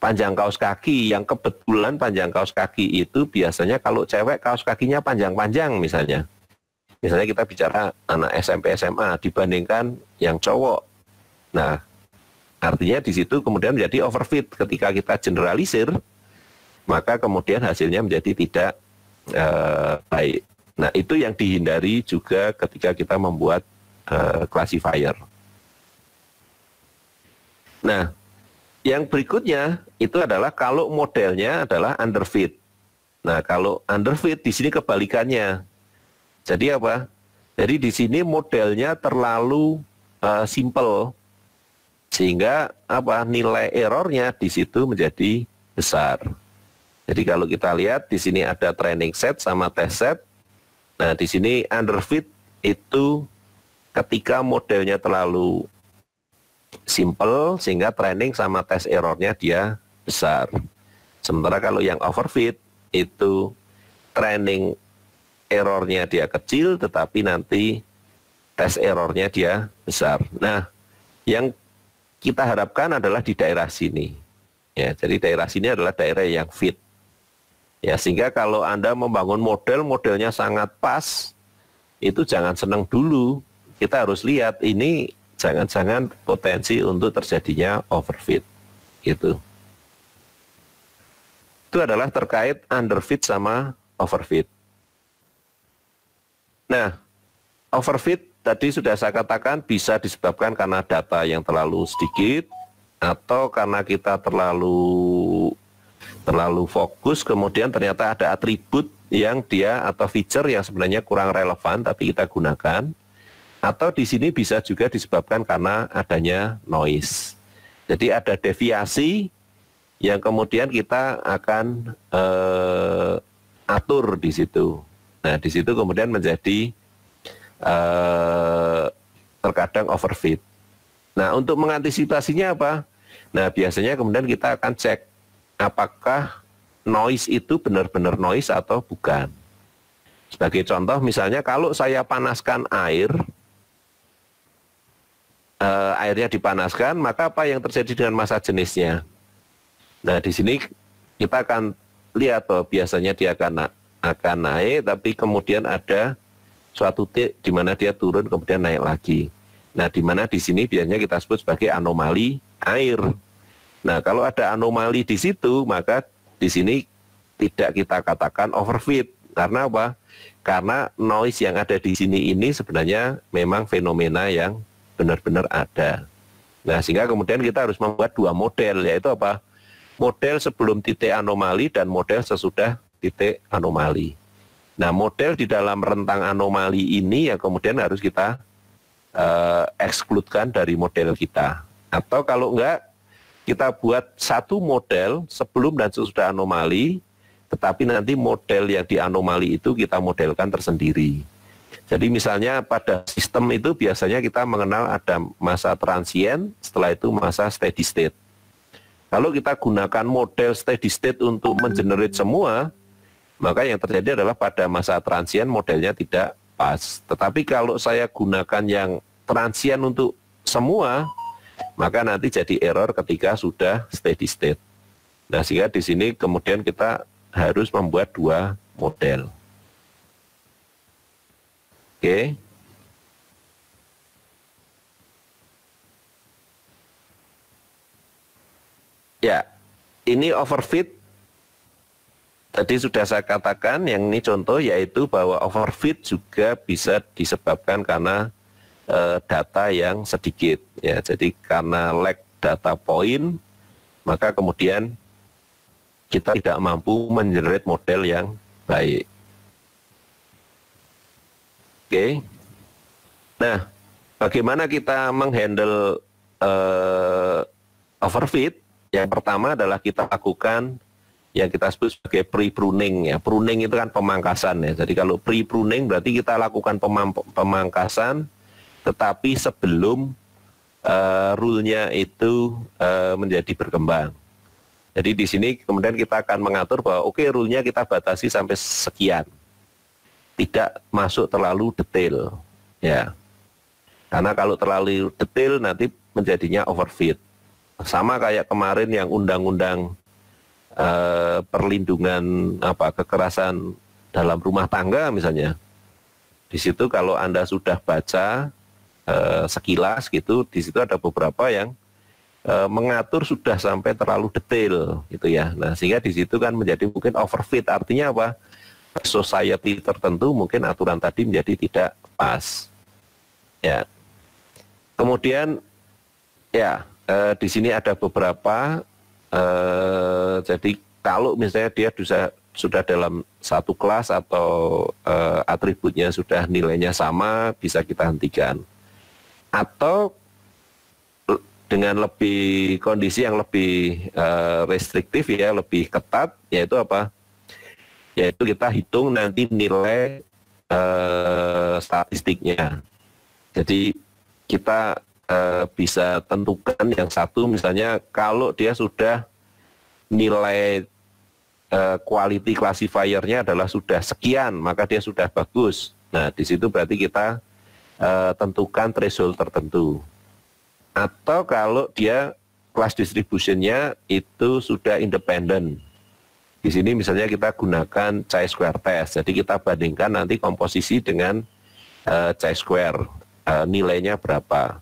panjang kaos kaki yang kebetulan panjang kaos kaki itu biasanya kalau cewek kaos kakinya panjang-panjang misalnya. Misalnya kita bicara anak SMP SMA dibandingkan yang cowok. Nah, artinya di situ kemudian menjadi overfit ketika kita generalisir maka kemudian hasilnya menjadi tidak uh, baik. Nah, itu yang dihindari juga ketika kita membuat uh, classifier. Nah, yang berikutnya itu adalah kalau modelnya adalah underfit. Nah, kalau underfit di sini kebalikannya. Jadi apa? Jadi di sini modelnya terlalu uh, simple sehingga apa nilai errornya di situ menjadi besar. Jadi kalau kita lihat di sini ada training set sama test set. Nah, di sini underfit itu ketika modelnya terlalu simple sehingga training sama tes errornya dia besar. Sementara kalau yang overfit itu training errornya dia kecil tetapi nanti tes errornya dia besar. Nah, yang kita harapkan adalah di daerah sini. Ya, jadi daerah sini adalah daerah yang fit. Ya, sehingga kalau Anda membangun model, modelnya sangat pas, itu jangan senang dulu. Kita harus lihat ini jangan-jangan potensi untuk terjadinya overfit. Gitu. Itu adalah terkait underfit sama overfit. Nah, overfit tadi sudah saya katakan bisa disebabkan karena data yang terlalu sedikit atau karena kita terlalu terlalu fokus kemudian ternyata ada atribut yang dia atau feature yang sebenarnya kurang relevan tapi kita gunakan atau di sini bisa juga disebabkan karena adanya noise. Jadi ada deviasi yang kemudian kita akan uh, atur di situ. Nah, di situ kemudian menjadi uh, terkadang overfit. Nah, untuk mengantisipasinya apa? Nah, biasanya kemudian kita akan cek apakah noise itu benar-benar noise atau bukan. Sebagai contoh, misalnya kalau saya panaskan air, uh, airnya dipanaskan, maka apa yang terjadi dengan masa jenisnya? Nah, di sini kita akan lihat bahwa biasanya dia akan akan naik, tapi kemudian ada suatu titik di mana dia turun kemudian naik lagi. Nah, di mana di sini biasanya kita sebut sebagai anomali air. Nah, kalau ada anomali di situ, maka di sini tidak kita katakan overfit. Karena apa? Karena noise yang ada di sini ini sebenarnya memang fenomena yang benar-benar ada. Nah, sehingga kemudian kita harus membuat dua model, yaitu apa? Model sebelum titik anomali dan model sesudah titik anomali. Nah, model di dalam rentang anomali ini yang kemudian harus kita uh, ekskludkan dari model kita. Atau kalau enggak, kita buat satu model sebelum dan sesudah anomali, tetapi nanti model yang di anomali itu kita modelkan tersendiri. Jadi misalnya pada sistem itu biasanya kita mengenal ada masa transien, setelah itu masa steady state. Kalau kita gunakan model steady state untuk mengenerate semua, maka yang terjadi adalah pada masa transien modelnya tidak pas. Tetapi kalau saya gunakan yang transien untuk semua, maka nanti jadi error ketika sudah steady state. Nah, sehingga di sini kemudian kita harus membuat dua model. Oke. Okay. Ya, ini overfit tadi sudah saya katakan yang ini contoh yaitu bahwa overfit juga bisa disebabkan karena e, data yang sedikit ya. Jadi karena lag data point maka kemudian kita tidak mampu menjerit model yang baik okay. nah bagaimana kita menghandle uh, eh, overfit yang pertama adalah kita lakukan yang kita sebut sebagai pre-pruning ya. Pruning itu kan pemangkasan ya. Jadi kalau pre-pruning berarti kita lakukan pemangkasan tetapi sebelum uh, rule-nya itu uh, menjadi berkembang. Jadi di sini kemudian kita akan mengatur bahwa oke okay, rule-nya kita batasi sampai sekian tidak masuk terlalu detail ya karena kalau terlalu detail nanti menjadinya overfit sama kayak kemarin yang undang-undang eh, perlindungan apa kekerasan dalam rumah tangga misalnya di situ kalau anda sudah baca eh, sekilas gitu di situ ada beberapa yang eh, mengatur sudah sampai terlalu detail gitu ya nah sehingga di situ kan menjadi mungkin overfit artinya apa society tertentu mungkin aturan tadi menjadi tidak pas. Ya. Kemudian ya eh, di sini ada beberapa eh, jadi kalau misalnya dia bisa sudah dalam satu kelas atau eh, atributnya sudah nilainya sama bisa kita hentikan. Atau eh, dengan lebih kondisi yang lebih uh, restriktif ya lebih ketat yaitu apa yaitu kita hitung nanti nilai uh, statistiknya. Jadi kita uh, bisa tentukan yang satu misalnya kalau dia sudah nilai eh, quality classifier-nya adalah sudah sekian maka dia sudah bagus. Nah di situ berarti kita uh, tentukan threshold tertentu. Atau kalau dia class distribution-nya itu sudah independen di sini misalnya kita gunakan chi square test. Jadi kita bandingkan nanti komposisi dengan uh, eh, chi square uh, nilainya berapa.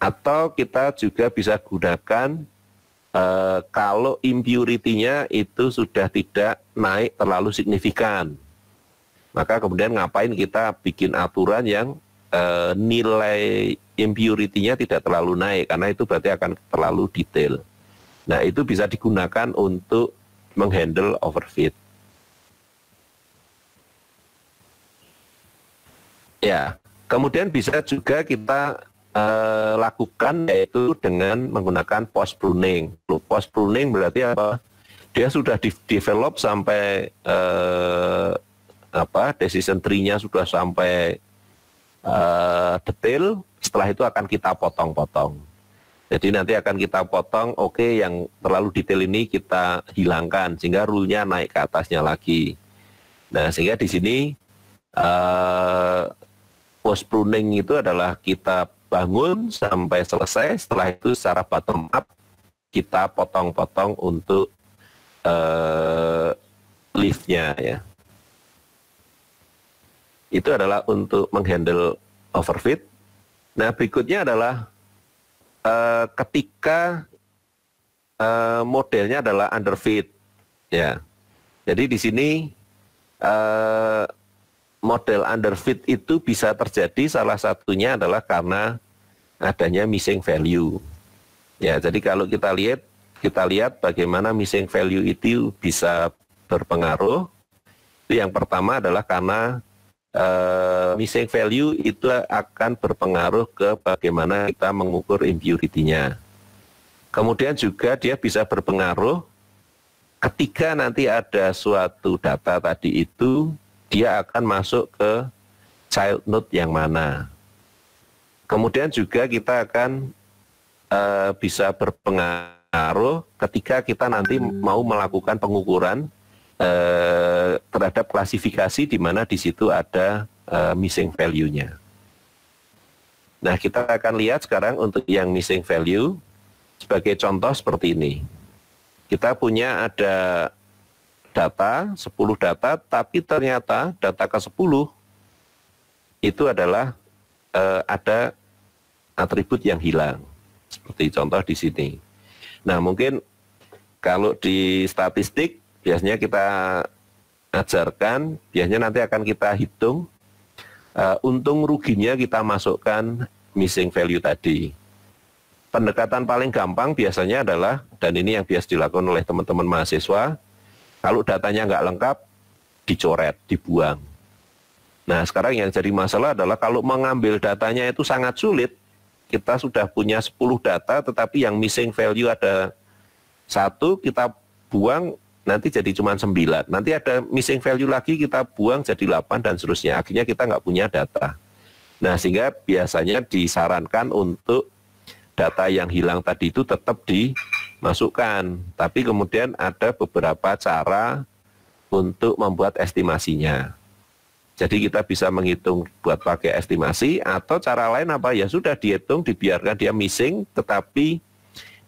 Atau kita juga bisa gunakan uh, kalau impurity-nya itu sudah tidak naik terlalu signifikan. Maka kemudian ngapain kita bikin aturan yang uh, nilai impurity-nya tidak terlalu naik karena itu berarti akan terlalu detail. Nah, itu bisa digunakan untuk menghandle overfit. Ya, kemudian bisa juga kita uh, lakukan yaitu dengan menggunakan post pruning. Post pruning berarti apa? Dia sudah di develop sampai uh, apa decision tree-nya sudah sampai uh, detail. Setelah itu akan kita potong-potong. Jadi nanti akan kita potong, oke okay, yang terlalu detail ini kita hilangkan sehingga rulenya naik ke atasnya lagi. Nah sehingga di sini uh, post pruning itu adalah kita bangun sampai selesai, setelah itu secara bottom up kita potong-potong untuk uh, liftnya ya. Itu adalah untuk menghandle overfit. Nah berikutnya adalah Eh, ketika uh, modelnya adalah underfit ya. Jadi di sini uh, model underfit itu bisa terjadi salah satunya adalah karena adanya missing value. Ya, jadi kalau kita lihat kita lihat bagaimana missing value itu bisa berpengaruh. yang pertama adalah karena uh, missing value itu akan berpengaruh ke bagaimana kita mengukur impurity-nya. Kemudian juga dia bisa berpengaruh ketika nanti ada suatu data tadi itu dia akan masuk ke child node yang mana. Kemudian juga kita akan uh, bisa berpengaruh ketika kita nanti mau melakukan pengukuran Eh, terhadap klasifikasi di mana di situ ada uh, missing value-nya. Nah, kita akan lihat sekarang untuk yang missing value sebagai contoh seperti ini. Kita punya ada data, 10 data, tapi ternyata data ke-10 itu adalah uh, ada atribut yang hilang. Seperti contoh di sini. Nah, mungkin kalau di statistik biasanya kita ajarkan, biasanya nanti akan kita hitung uh, untung ruginya kita masukkan missing value tadi. Pendekatan paling gampang biasanya adalah, dan ini yang biasa dilakukan oleh teman-teman mahasiswa, kalau datanya nggak lengkap, dicoret, dibuang. Nah sekarang yang jadi masalah adalah kalau mengambil datanya itu sangat sulit, kita sudah punya 10 data, tetapi yang missing value ada satu, kita buang nanti jadi cuma 9. Nanti ada missing value lagi kita buang jadi 8 dan seterusnya. Akhirnya kita nggak punya data. Nah sehingga biasanya disarankan untuk data yang hilang tadi itu tetap dimasukkan. Tapi kemudian ada beberapa cara untuk membuat estimasinya. Jadi kita bisa menghitung buat pakai estimasi atau cara lain apa ya sudah dihitung dibiarkan dia missing tetapi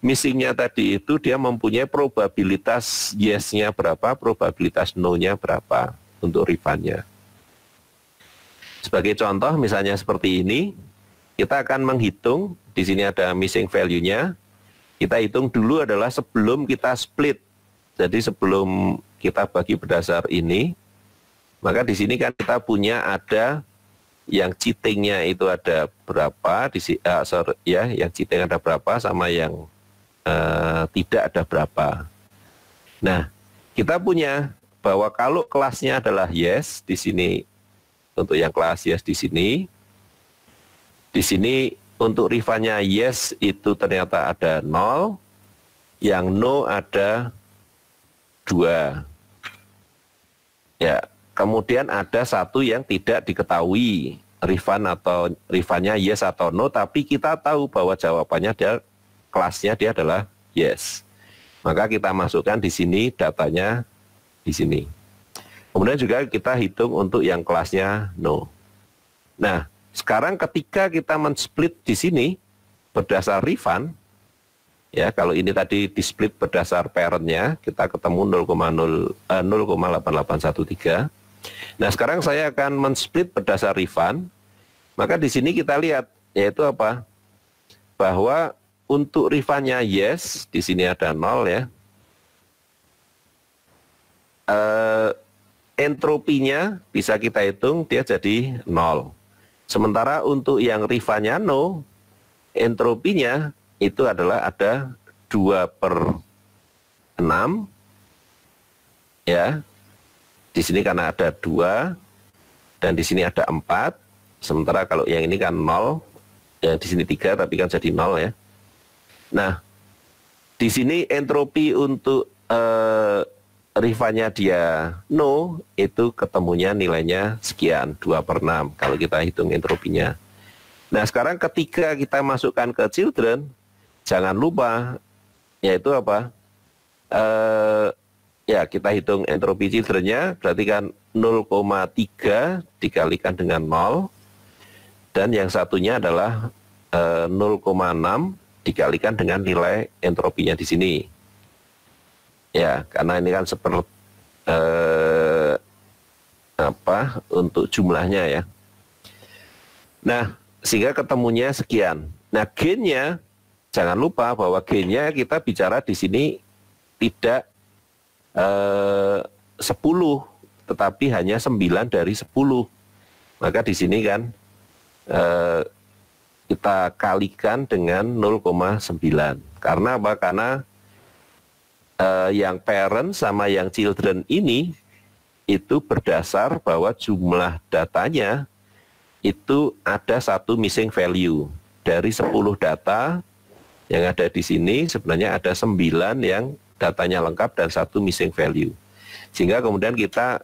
missingnya tadi itu dia mempunyai probabilitas yes-nya berapa, probabilitas no-nya berapa untuk refund-nya. Sebagai contoh misalnya seperti ini, kita akan menghitung, di sini ada missing value-nya, kita hitung dulu adalah sebelum kita split. Jadi sebelum kita bagi berdasar ini, maka di sini kan kita punya ada yang cheating-nya itu ada berapa, di, uh, sorry, ya, yang cheating ada berapa sama yang Eh, tidak ada berapa. Nah, kita punya bahwa kalau kelasnya adalah yes di sini untuk yang kelas yes di sini, di sini untuk rifanya yes itu ternyata ada 0, yang no ada 2. Ya, kemudian ada satu yang tidak diketahui rifan atau rifanya yes atau no, tapi kita tahu bahwa jawabannya adalah kelasnya dia adalah yes. Maka kita masukkan di sini datanya di sini. Kemudian juga kita hitung untuk yang kelasnya no. Nah, sekarang ketika kita men-split di sini berdasar refund, ya kalau ini tadi di split berdasar parentnya, kita ketemu 0,8813. Eh, nah, sekarang saya akan men-split berdasar refund. Maka di sini kita lihat, yaitu apa? Bahwa untuk rifanya yes, di sini ada nol ya. Uh, entropinya bisa kita hitung dia jadi nol. Sementara untuk yang rifanya no, entropinya itu adalah ada 2 per 6. Ya, di sini karena ada 2 dan di sini ada 4. Sementara kalau yang ini kan 0, ya di sini 3 tapi kan jadi 0 ya. Nah, di sini entropi untuk uh, rifanya dia no itu ketemunya nilainya sekian 2 per 6 kalau kita hitung entropinya. Nah sekarang ketika kita masukkan ke children jangan lupa yaitu apa eh, ya kita hitung entropi childrennya berarti kan 0,3 dikalikan dengan 0 dan yang satunya adalah uh, eh, 0,6 dikalikan dengan nilai entropinya di sini. Ya, karena ini kan seperti eh, apa untuk jumlahnya ya. Nah, sehingga ketemunya sekian. Nah, gennya jangan lupa bahwa gennya kita bicara di sini tidak eh, 10 tetapi hanya 9 dari 10. Maka di sini kan eh, kita kalikan dengan 0,9. Karena apa? Karena uh, yang parent sama yang children ini itu berdasar bahwa jumlah datanya itu ada satu missing value. Dari 10 data yang ada di sini sebenarnya ada 9 yang datanya lengkap dan satu missing value. Sehingga kemudian kita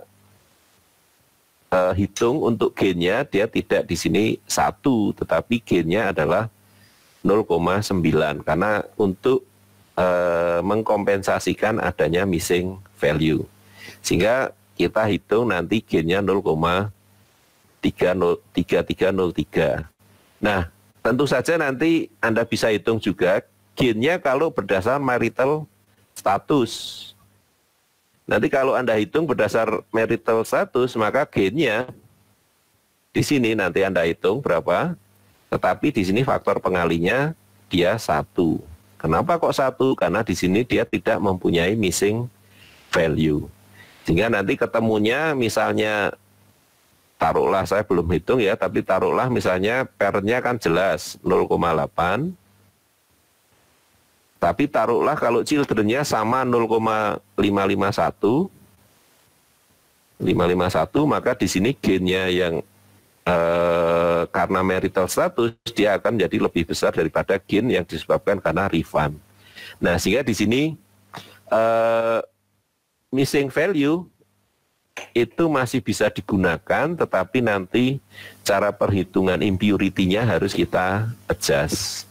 uh, hitung untuk gainnya dia tidak di sini satu, tetapi gainnya adalah 0,9 karena untuk uh, mengkompensasikan adanya missing value. Sehingga kita hitung nanti gainnya 0,3303. Nah, tentu saja nanti Anda bisa hitung juga gainnya kalau berdasar marital status. Nanti kalau Anda hitung berdasar marital status, maka gainnya di sini nanti Anda hitung berapa. Tetapi di sini faktor pengalinya dia satu. Kenapa kok satu? Karena di sini dia tidak mempunyai missing value. Sehingga nanti ketemunya misalnya taruhlah saya belum hitung ya, tapi taruhlah misalnya pernya kan jelas 0,8 tapi taruhlah kalau childrennya sama 0,551, 551 maka di sini gainnya yang eh, karena marital status dia akan jadi lebih besar daripada gain yang disebabkan karena refund. Nah sehingga di sini eh, missing value itu masih bisa digunakan tetapi nanti cara perhitungan impurity-nya harus kita adjust.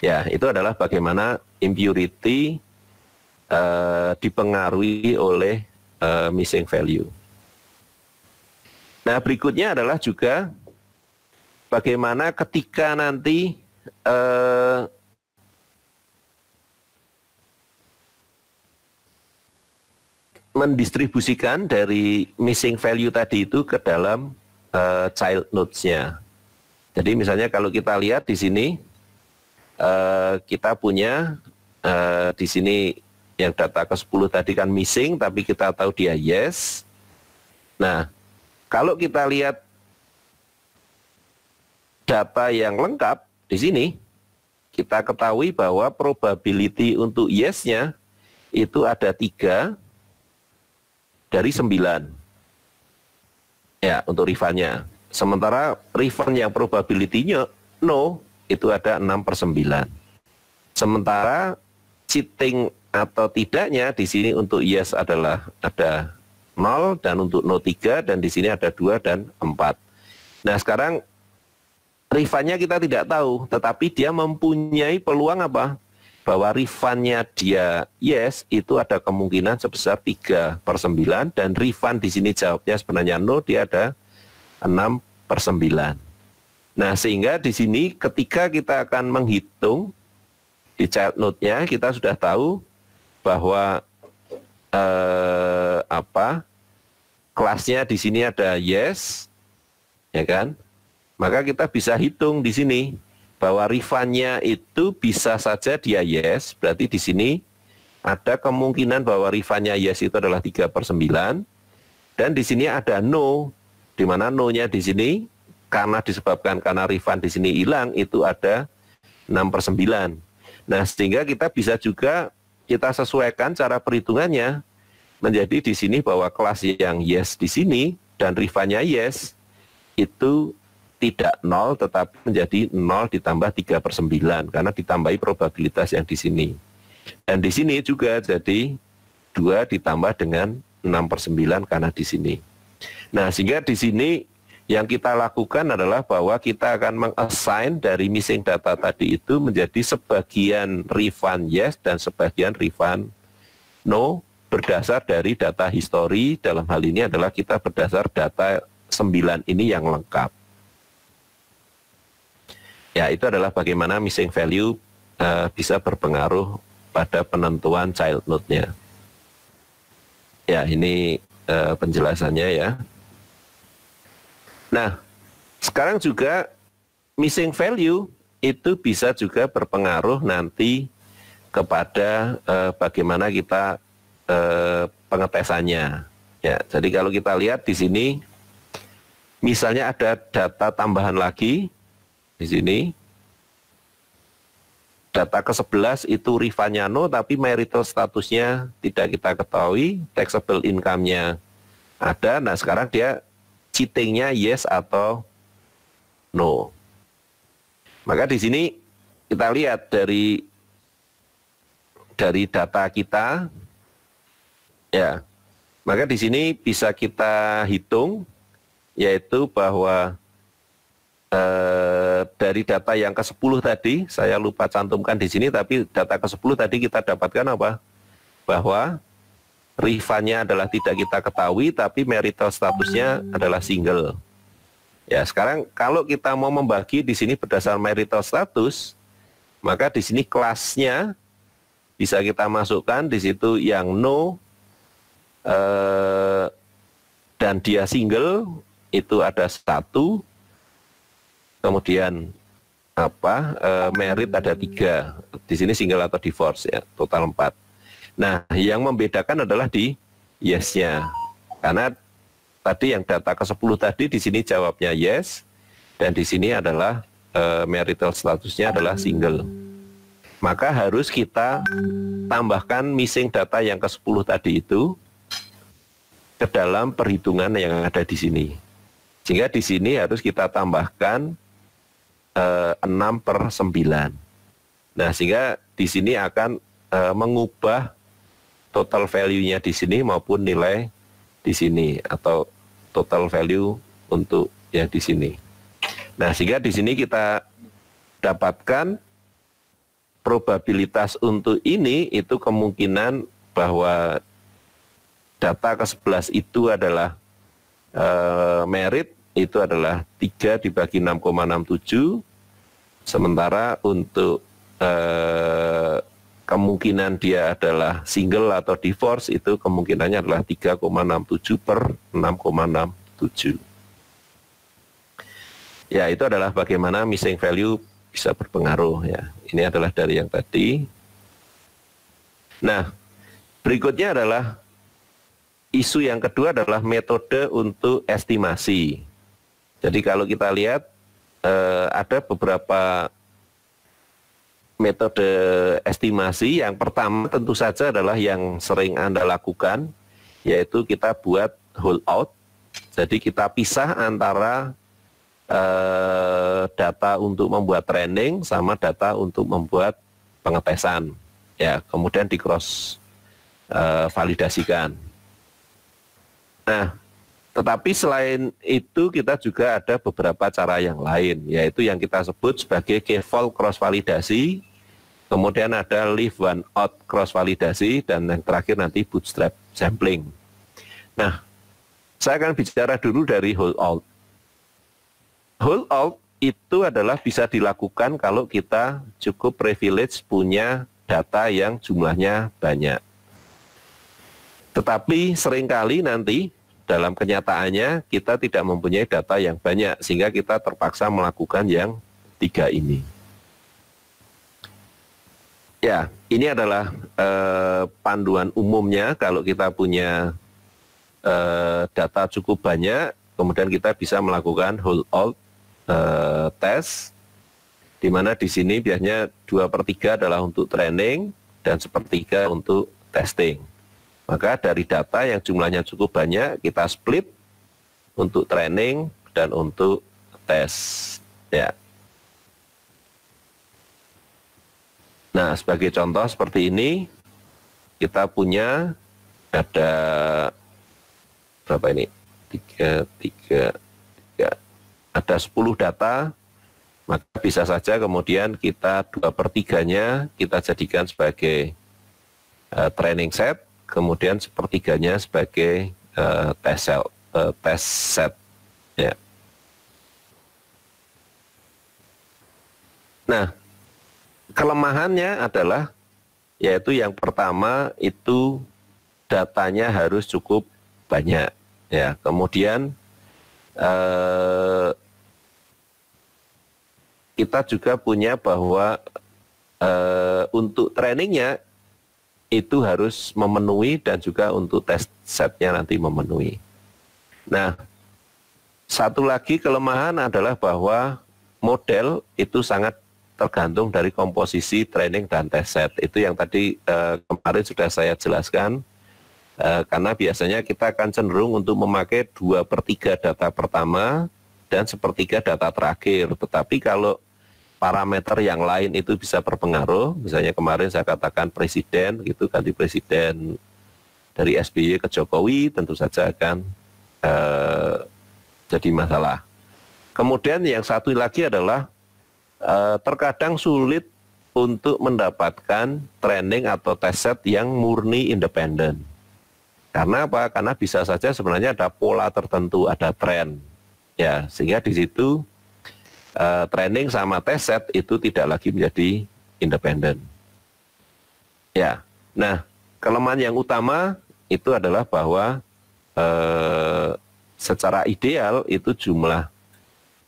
Ya, itu adalah bagaimana impurity uh, dipengaruhi oleh uh, missing value. Nah, berikutnya adalah juga bagaimana ketika nanti uh, mendistribusikan dari missing value tadi itu ke dalam uh, child nodes-nya. Jadi misalnya kalau kita lihat di sini Eh, kita punya uh, di sini yang data ke-10 tadi kan missing, tapi kita tahu dia yes. Nah, kalau kita lihat data yang lengkap di sini, kita ketahui bahwa probability untuk yes-nya itu ada tiga dari sembilan. Ya, untuk rifannya. Sementara rifan yang probability-nya no itu ada 6 per 9. Sementara cheating atau tidaknya di sini untuk yes adalah ada 0 dan untuk no 3 dan di sini ada 2 dan 4. Nah sekarang rifannya kita tidak tahu tetapi dia mempunyai peluang apa? Bahwa rifannya dia yes itu ada kemungkinan sebesar 3 per 9 dan rifan di sini jawabnya sebenarnya no dia ada 6 per 9. Nah, sehingga di sini ketika kita akan menghitung di child note-nya kita sudah tahu bahwa eh, apa kelasnya di sini ada yes, ya kan? Maka kita bisa hitung di sini bahwa rifannya itu bisa saja dia yes, berarti di sini ada kemungkinan bahwa rifannya yes itu adalah 3 per 9, dan di sini ada no, di mana no-nya di sini karena disebabkan karena refund di sini hilang itu ada 6 per 9. Nah sehingga kita bisa juga kita sesuaikan cara perhitungannya menjadi di sini bahwa kelas yang yes di sini dan rifanya yes itu tidak nol tetapi menjadi nol ditambah 3 per 9 karena ditambahi probabilitas yang di sini. Dan di sini juga jadi 2 ditambah dengan 6 per 9 karena di sini. Nah sehingga di sini yang kita lakukan adalah bahwa kita akan mengassign dari missing data tadi itu menjadi sebagian refund yes dan sebagian refund no berdasar dari data history dalam hal ini adalah kita berdasar data 9 ini yang lengkap. Ya, itu adalah bagaimana missing value uh, bisa berpengaruh pada penentuan child node-nya. Ya, ini uh, penjelasannya ya. Nah, sekarang juga missing value itu bisa juga berpengaruh nanti kepada eh, bagaimana kita eh, pengetesannya. Ya, jadi kalau kita lihat di sini, misalnya ada data tambahan lagi di sini, data ke-11 itu rifanyano tapi marital statusnya tidak kita ketahui, taxable income-nya ada. Nah, sekarang dia cheatingnya yes atau no. Maka di sini kita lihat dari dari data kita ya. Maka di sini bisa kita hitung yaitu bahwa eh, dari data yang ke-10 tadi saya lupa cantumkan di sini tapi data ke-10 tadi kita dapatkan apa? Bahwa rifanya adalah tidak kita ketahui tapi marital statusnya adalah single. Ya, sekarang kalau kita mau membagi di sini berdasarkan marital status, maka di sini kelasnya bisa kita masukkan di situ yang no eh, dan dia single itu ada satu, kemudian apa eh, merit ada tiga, di sini single atau divorce ya total empat. Nah, yang membedakan adalah di yes-nya. Karena tadi yang data ke-10 tadi di sini jawabnya yes dan di sini adalah uh, marital statusnya adalah single. Maka harus kita tambahkan missing data yang ke-10 tadi itu ke dalam perhitungan yang ada di sini. Sehingga di sini harus kita tambahkan uh, eh, 6 per 9. Nah, sehingga di sini akan uh, mengubah total value-nya di sini maupun nilai di sini atau total value untuk yang di sini. Nah, sehingga di sini kita dapatkan probabilitas untuk ini itu kemungkinan bahwa data ke-11 itu adalah e, merit itu adalah 3 dibagi 6,67 sementara untuk eh, kemungkinan dia adalah single atau divorce itu kemungkinannya adalah 3,67 per 6,67. Ya, itu adalah bagaimana missing value bisa berpengaruh ya. Ini adalah dari yang tadi. Nah, berikutnya adalah isu yang kedua adalah metode untuk estimasi. Jadi kalau kita lihat eh, ada beberapa metode estimasi yang pertama tentu saja adalah yang sering Anda lakukan yaitu kita buat hold out. Jadi kita pisah antara eh, data untuk membuat training sama data untuk membuat pengetesan. Ya, kemudian di cross eh, validasikan. Nah, tetapi selain itu kita juga ada beberapa cara yang lain, yaitu yang kita sebut sebagai kevol cross validasi Kemudian ada leave one out cross validasi dan yang terakhir nanti bootstrap sampling. Nah, saya akan bicara dulu dari hold out. Hold out itu adalah bisa dilakukan kalau kita cukup privilege punya data yang jumlahnya banyak. Tetapi seringkali nanti dalam kenyataannya kita tidak mempunyai data yang banyak sehingga kita terpaksa melakukan yang tiga ini. Ya, ini adalah uh, panduan umumnya kalau kita punya uh, data cukup banyak, kemudian kita bisa melakukan whole out uh, test, di mana di sini biasanya 2 per 3 adalah untuk training dan sepertiga untuk testing. Maka dari data yang jumlahnya cukup banyak, kita split untuk training dan untuk tes. Ya. Nah, sebagai contoh seperti ini kita punya ada berapa ini? Tiga, tiga, tiga. Ada 10 data, maka bisa saja kemudian kita dua per tiganya kita jadikan sebagai uh, training set, kemudian sepertiganya sebagai uh, eh, test set, uh, eh, test set. Ya. Nah, kelemahannya adalah yaitu yang pertama itu datanya harus cukup banyak ya. Kemudian eh, kita juga punya bahwa eh, untuk trainingnya itu harus memenuhi dan juga untuk tes setnya nanti memenuhi. Nah, satu lagi kelemahan adalah bahwa model itu sangat tergantung dari komposisi training dan test set. Itu yang tadi eh, kemarin sudah saya jelaskan. Eh, karena biasanya kita akan cenderung untuk memakai dua per 3 data pertama dan sepertiga data terakhir. Tetapi kalau parameter yang lain itu bisa berpengaruh, misalnya kemarin saya katakan presiden, gitu ganti presiden dari SBY ke Jokowi tentu saja akan eh, jadi masalah. Kemudian yang satu lagi adalah Eh, terkadang sulit untuk mendapatkan training atau test set yang murni independen. Karena apa? Karena bisa saja sebenarnya ada pola tertentu, ada tren. Ya, sehingga di situ uh, training sama test set itu tidak lagi menjadi independen. Ya. Nah, kelemahan yang utama itu adalah bahwa uh, secara ideal itu jumlah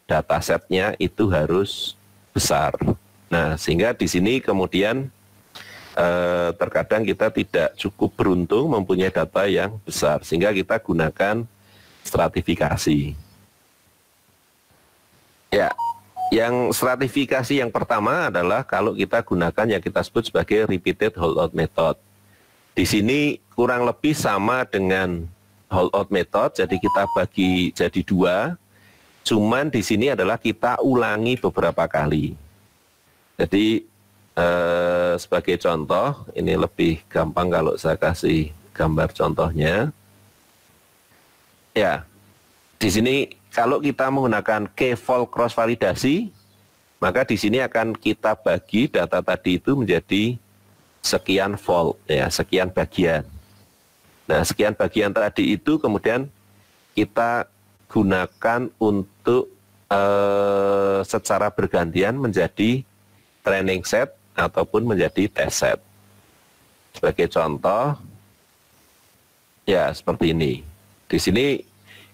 data setnya itu harus besar. Nah, sehingga di sini kemudian eh, terkadang kita tidak cukup beruntung mempunyai data yang besar, sehingga kita gunakan stratifikasi. Ya, yang stratifikasi yang pertama adalah kalau kita gunakan yang kita sebut sebagai repeated holdout method. Di sini kurang lebih sama dengan holdout method, jadi kita bagi jadi dua, Cuman di sini adalah kita ulangi beberapa kali. Jadi eh, sebagai contoh, ini lebih gampang kalau saya kasih gambar contohnya. Ya, di sini kalau kita menggunakan k-fold cross validasi, maka di sini akan kita bagi data tadi itu menjadi sekian fold, ya, sekian bagian. Nah, sekian bagian tadi itu kemudian kita gunakan untuk eh, secara bergantian menjadi training set ataupun menjadi test set. Sebagai contoh, ya seperti ini. Di sini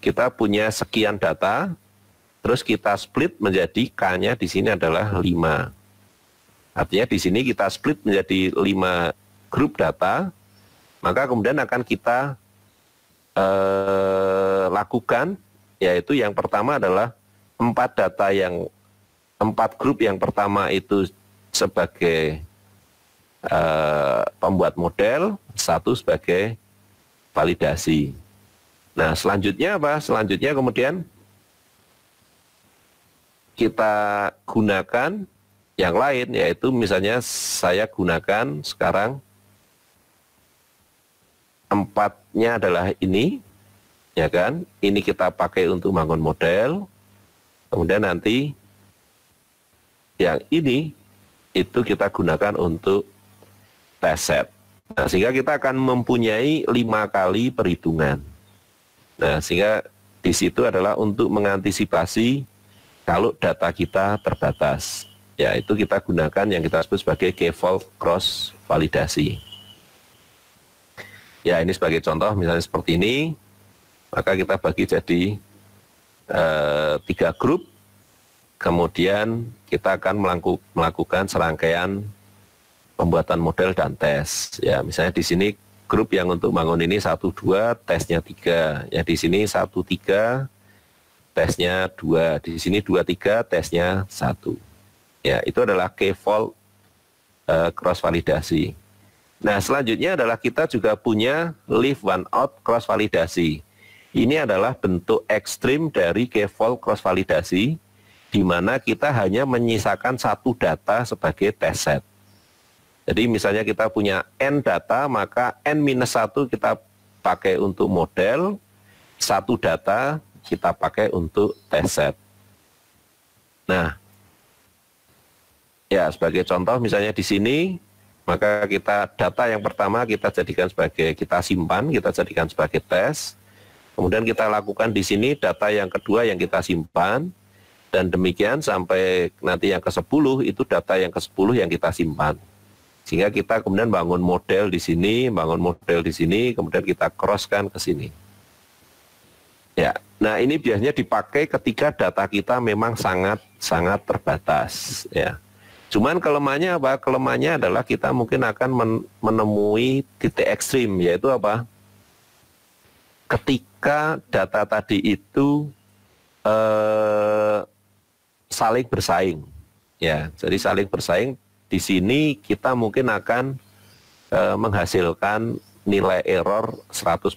kita punya sekian data, terus kita split menjadi K-nya di sini adalah 5. Artinya di sini kita split menjadi 5 grup data, maka kemudian akan kita eh, lakukan yaitu yang pertama adalah empat data yang empat grup yang pertama itu sebagai uh, pembuat model, satu sebagai validasi. Nah, selanjutnya apa? Selanjutnya kemudian kita gunakan yang lain yaitu misalnya saya gunakan sekarang empatnya adalah ini ya kan? Ini kita pakai untuk bangun model. Kemudian nanti yang ini itu kita gunakan untuk test set. Nah, sehingga kita akan mempunyai lima kali perhitungan. Nah, sehingga di situ adalah untuk mengantisipasi kalau data kita terbatas. Ya, itu kita gunakan yang kita sebut sebagai k-fold cross validasi. Ya, ini sebagai contoh misalnya seperti ini. Maka kita bagi jadi e, tiga grup, kemudian kita akan melaku, melakukan serangkaian pembuatan model dan tes. Ya, misalnya di sini grup yang untuk bangun ini satu dua, tesnya tiga. Ya di sini satu tiga, tesnya dua. Di sini dua tiga, tesnya satu. Ya itu adalah k-fold e, cross validasi. Nah, selanjutnya adalah kita juga punya leave one out cross validasi. Ini adalah bentuk ekstrim dari Kevol cross validasi di mana kita hanya menyisakan satu data sebagai test set. Jadi misalnya kita punya N data, maka n minus satu kita pakai untuk model, satu data kita pakai untuk test set. Nah, ya sebagai contoh misalnya di sini, maka kita data yang pertama kita jadikan sebagai, kita simpan, kita jadikan sebagai test. Kemudian kita lakukan di sini data yang kedua yang kita simpan dan demikian sampai nanti yang ke-10 itu data yang ke-10 yang kita simpan. Sehingga kita kemudian bangun model di sini, bangun model di sini, kemudian kita crosskan ke sini. Ya. Nah, ini biasanya dipakai ketika data kita memang sangat sangat terbatas, ya. Cuman kelemahannya apa? Kelemahannya adalah kita mungkin akan menemui titik ekstrim, yaitu apa? ketika data tadi itu eh, saling bersaing, ya. Jadi saling bersaing di sini kita mungkin akan eh, menghasilkan nilai error 100%.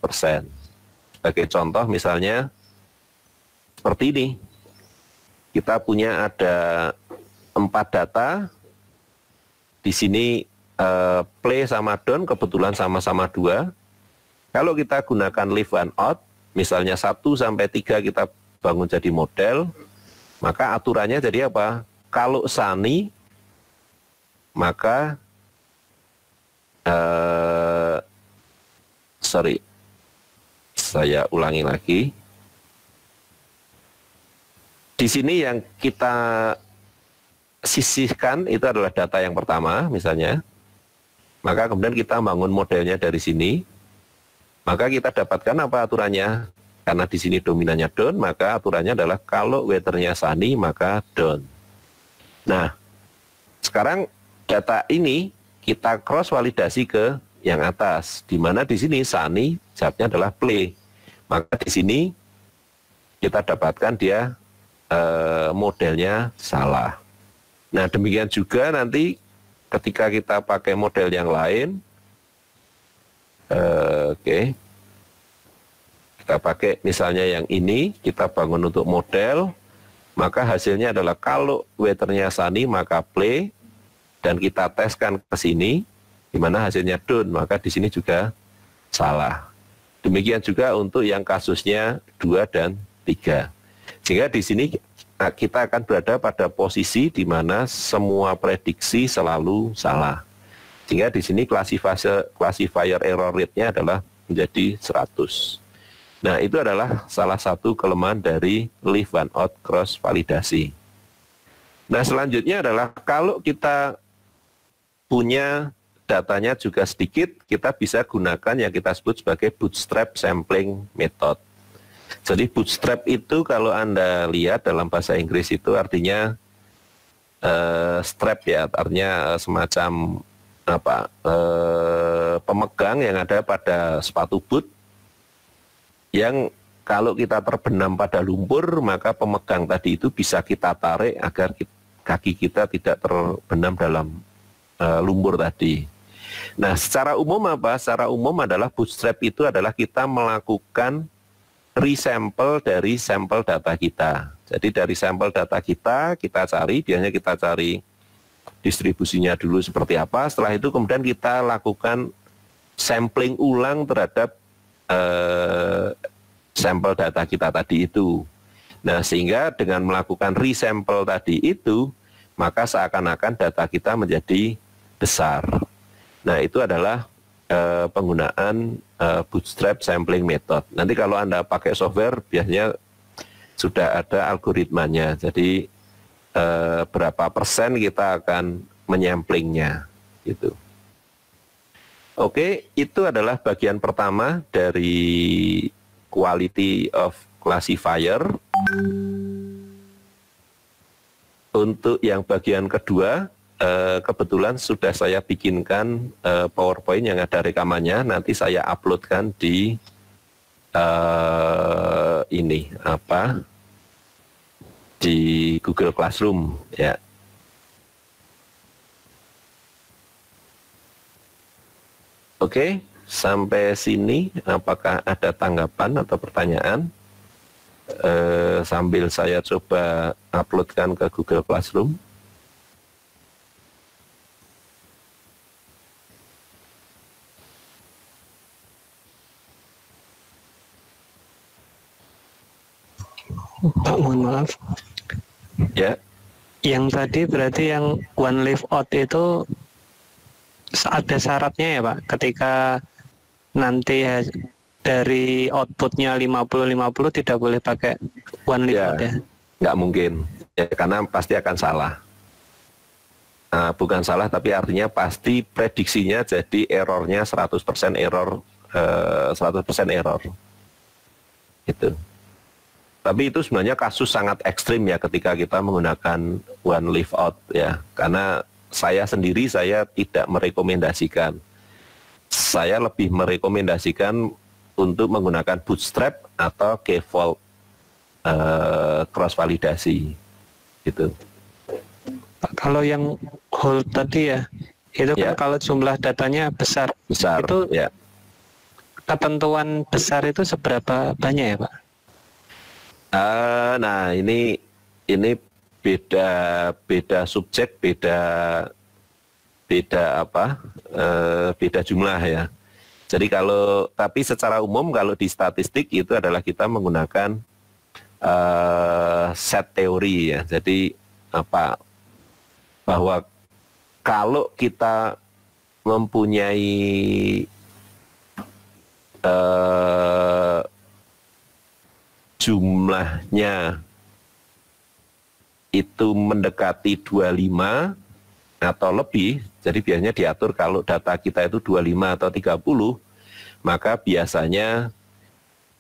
Sebagai contoh misalnya seperti ini. Kita punya ada empat data. Di sini eh, play sama down kebetulan sama-sama dua. -sama kalau kita gunakan live and out, misalnya 1 sampai 3 kita bangun jadi model, maka aturannya jadi apa? Kalau sani, maka uh, sorry, saya ulangi lagi. Di sini yang kita sisihkan itu adalah data yang pertama misalnya. Maka kemudian kita bangun modelnya dari sini. Maka kita dapatkan apa aturannya? Karena di sini dominannya down, maka aturannya adalah kalau weathernya sunny maka down. Nah, sekarang data ini kita cross validasi ke yang atas, di mana di sini sunny jawabnya adalah play. Maka di sini kita dapatkan dia eh, modelnya salah. Nah, demikian juga nanti ketika kita pakai model yang lain, Uh, Oke. Okay. Kita pakai misalnya yang ini, kita bangun untuk model, maka hasilnya adalah kalau weathernya Sunny maka play dan kita teskan ke sini di mana hasilnya down maka di sini juga salah. Demikian juga untuk yang kasusnya 2 dan 3. Sehingga di sini nah, kita akan berada pada posisi di mana semua prediksi selalu salah. Sehingga di sini klasifier, klasifier error rate-nya adalah menjadi 100. Nah, itu adalah salah satu kelemahan dari leave one out cross validasi. Nah, selanjutnya adalah kalau kita punya datanya juga sedikit, kita bisa gunakan yang kita sebut sebagai bootstrap sampling method. Jadi bootstrap itu kalau Anda lihat dalam bahasa Inggris itu artinya uh, strap ya, artinya eh, semacam apa eh, pemegang yang ada pada sepatu boot yang kalau kita terbenam pada lumpur maka pemegang tadi itu bisa kita tarik agar kita, kaki kita tidak terbenam dalam eh, lumpur tadi. Nah, secara umum apa? Secara umum adalah bootstrap itu adalah kita melakukan resample dari sampel data kita. Jadi dari sampel data kita, kita cari, biasanya kita cari distribusinya dulu seperti apa. Setelah itu kemudian kita lakukan sampling ulang terhadap uh, sampel data kita tadi itu. Nah, sehingga dengan melakukan resampel tadi itu, maka seakan-akan data kita menjadi besar. Nah, itu adalah uh, penggunaan uh, bootstrap sampling method. Nanti kalau Anda pakai software, biasanya sudah ada algoritmanya. Jadi eh, berapa persen kita akan menyamplingnya gitu. Oke, itu adalah bagian pertama dari quality of classifier. Untuk yang bagian kedua, eh, kebetulan sudah saya bikinkan eh, PowerPoint yang ada rekamannya. Nanti saya uploadkan di eh, ini apa di Google Classroom ya. Oke, sampai sini apakah ada tanggapan atau pertanyaan? Eh, sambil saya coba uploadkan ke Google Classroom. Pak, oh, mohon maaf. Ya. Yang tadi berarti yang one live out itu ada syaratnya ya Pak. Ketika nanti dari outputnya 50-50 tidak boleh pakai one live ya, out ya? Nggak mungkin. Ya, karena pasti akan salah. Nah, bukan salah tapi artinya pasti prediksinya jadi errornya 100% error 100% eh, error. Gitu. Tapi itu sebenarnya kasus sangat ekstrim ya ketika kita menggunakan one leave out ya. Karena saya sendiri saya tidak merekomendasikan. Saya lebih merekomendasikan untuk menggunakan bootstrap atau kevol uh, cross validasi gitu. Kalau yang hold tadi ya, itu kan ya. kalau jumlah datanya besar, besar itu ya. ketentuan besar itu seberapa banyak ya Pak? Uh, nah ini ini beda beda subjek beda beda apa uh, beda jumlah ya. Jadi kalau tapi secara umum kalau di statistik itu adalah kita menggunakan uh, set teori ya. Jadi apa bahwa kalau kita mempunyai uh, jumlahnya itu mendekati 25 atau lebih, jadi biasanya diatur kalau data kita itu 25 atau 30, maka biasanya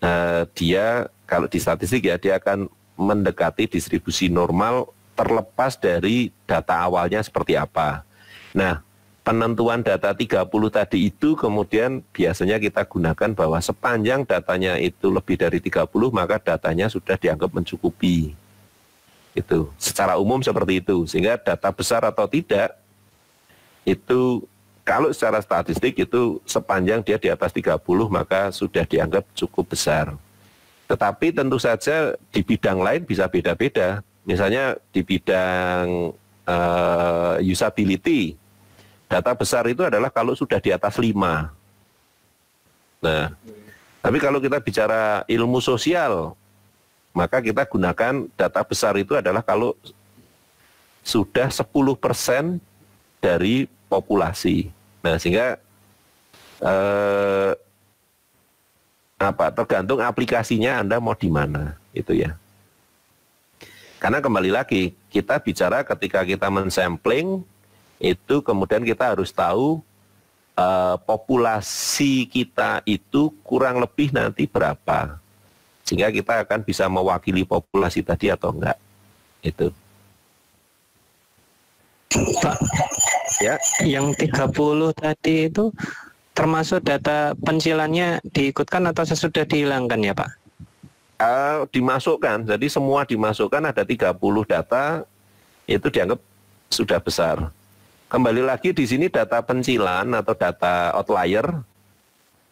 eh, dia kalau di statistik ya dia akan mendekati distribusi normal terlepas dari data awalnya seperti apa. Nah, penentuan data 30 tadi itu kemudian biasanya kita gunakan bahwa sepanjang datanya itu lebih dari 30 maka datanya sudah dianggap mencukupi. Itu secara umum seperti itu. Sehingga data besar atau tidak itu kalau secara statistik itu sepanjang dia di atas 30 maka sudah dianggap cukup besar. Tetapi tentu saja di bidang lain bisa beda-beda. Misalnya di bidang uh, usability data besar itu adalah kalau sudah di atas 5. Nah, tapi kalau kita bicara ilmu sosial, maka kita gunakan data besar itu adalah kalau sudah 10% dari populasi. Nah, sehingga eh, apa tergantung aplikasinya Anda mau di mana itu ya. Karena kembali lagi kita bicara ketika kita mensampling itu kemudian kita harus tahu uh, populasi kita itu kurang lebih nanti berapa sehingga kita akan bisa mewakili populasi tadi atau enggak itu Pak ya yang 30 tadi itu termasuk data pensilannya diikutkan atau sesudah dihilangkan ya Pak uh, dimasukkan jadi semua dimasukkan ada 30 data itu dianggap sudah besar Kembali lagi di sini data pencilan atau data outlier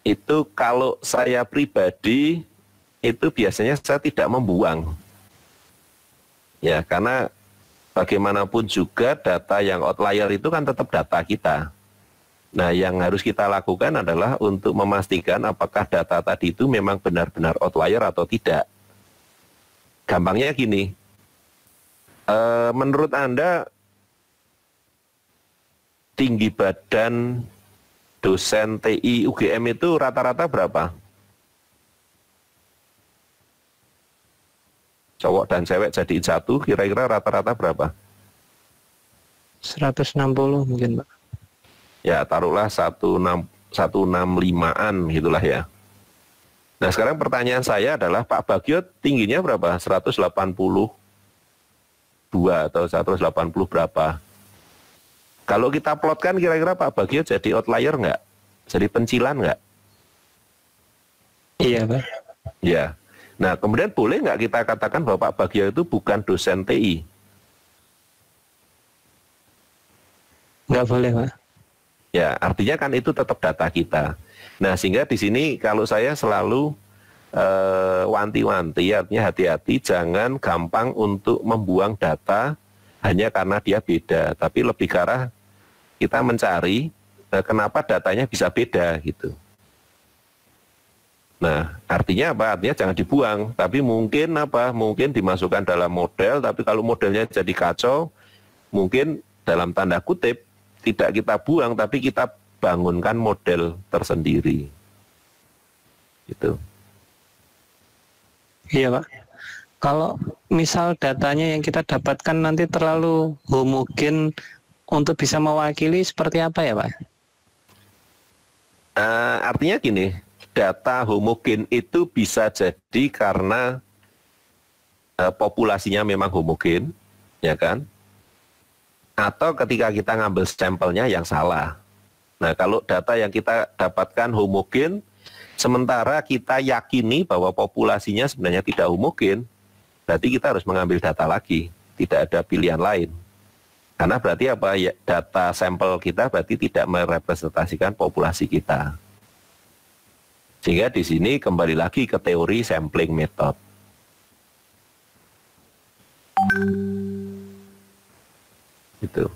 itu kalau saya pribadi itu biasanya saya tidak membuang. Ya, karena bagaimanapun juga data yang outlier itu kan tetap data kita. Nah, yang harus kita lakukan adalah untuk memastikan apakah data tadi itu memang benar-benar outlier atau tidak. Gampangnya gini, e, menurut Anda tinggi badan dosen TI UGM itu rata-rata berapa? Cowok dan cewek jadi satu, kira-kira rata-rata berapa? 160 mungkin, Pak. Ya, taruhlah 165-an gitulah ya. Nah, sekarang pertanyaan saya adalah Pak Bagio tingginya berapa? 182 atau 180 berapa? Kalau kita plotkan kira-kira Pak Bagio jadi outlier nggak? Jadi pencilan nggak? Iya Pak. Ya. Nah kemudian boleh nggak kita katakan bahwa Pak Bagio itu bukan dosen TI? Nggak boleh Pak. Ya artinya kan itu tetap data kita. Nah sehingga di sini kalau saya selalu eh, wanti-wanti artinya hati-hati jangan gampang untuk membuang data hanya karena dia beda tapi lebih ke arah kita mencari eh, kenapa datanya bisa beda gitu. Nah, artinya apa? Artinya jangan dibuang, tapi mungkin apa? Mungkin dimasukkan dalam model, tapi kalau modelnya jadi kacau, mungkin dalam tanda kutip tidak kita buang, tapi kita bangunkan model tersendiri. Gitu. Iya, Pak. Kalau misal datanya yang kita dapatkan nanti terlalu homogen untuk bisa mewakili seperti apa ya Pak? Uh, artinya gini, data homogen itu bisa jadi karena uh, populasinya memang homogen, ya kan? Atau ketika kita ngambil sampelnya yang salah. Nah, kalau data yang kita dapatkan homogen, sementara kita yakini bahwa populasinya sebenarnya tidak homogen, berarti kita harus mengambil data lagi, tidak ada pilihan lain. Karena berarti apa ya data sampel kita berarti tidak merepresentasikan populasi kita. Sehingga di sini kembali lagi ke teori sampling method. Itu.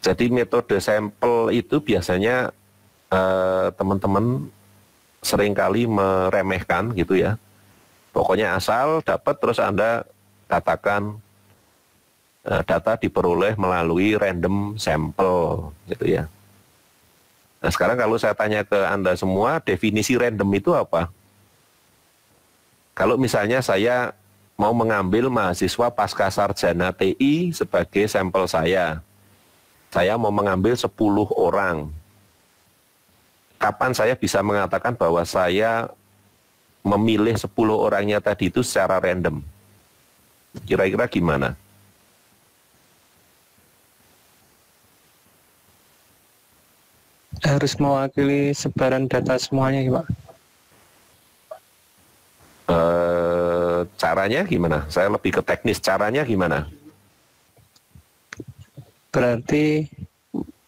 Jadi metode sampel itu biasanya eh, teman-teman eh, teman -teman seringkali meremehkan gitu ya Pokoknya asal dapat terus Anda katakan eh, data diperoleh melalui random sampel gitu ya. Nah, sekarang kalau saya tanya ke Anda semua, definisi random itu apa? Kalau misalnya saya mau mengambil mahasiswa pasca sarjana TI sebagai sampel saya. Saya mau mengambil 10 orang. Kapan saya bisa mengatakan bahwa saya memilih 10 orangnya tadi itu secara random. Kira-kira gimana? Harus mewakili sebaran data semuanya, Pak. Uh, caranya gimana? Saya lebih ke teknis. Caranya gimana? Berarti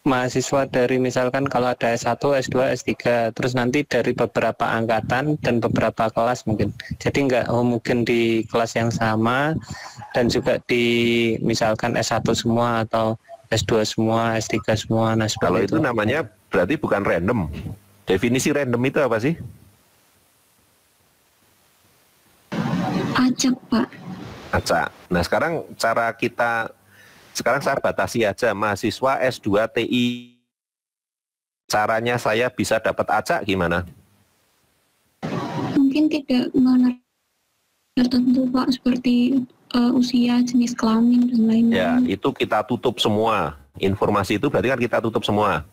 mahasiswa dari misalkan kalau ada S1, S2, S3, terus nanti dari beberapa angkatan dan beberapa kelas mungkin. Jadi nggak mungkin di kelas yang sama dan juga di misalkan S1 semua atau S2 semua, S3 semua, nah Kalau itu, itu namanya berarti bukan random. Definisi random itu apa sih? Acak, Pak. Acak. Nah, sekarang cara kita sekarang saya batasi aja mahasiswa S2 TI. Caranya saya bisa dapat acak gimana? Mungkin tidak tertentu Pak seperti uh, usia, jenis kelamin dan lain-lain. Ya, itu kita tutup semua. Informasi itu berarti kan kita tutup semua.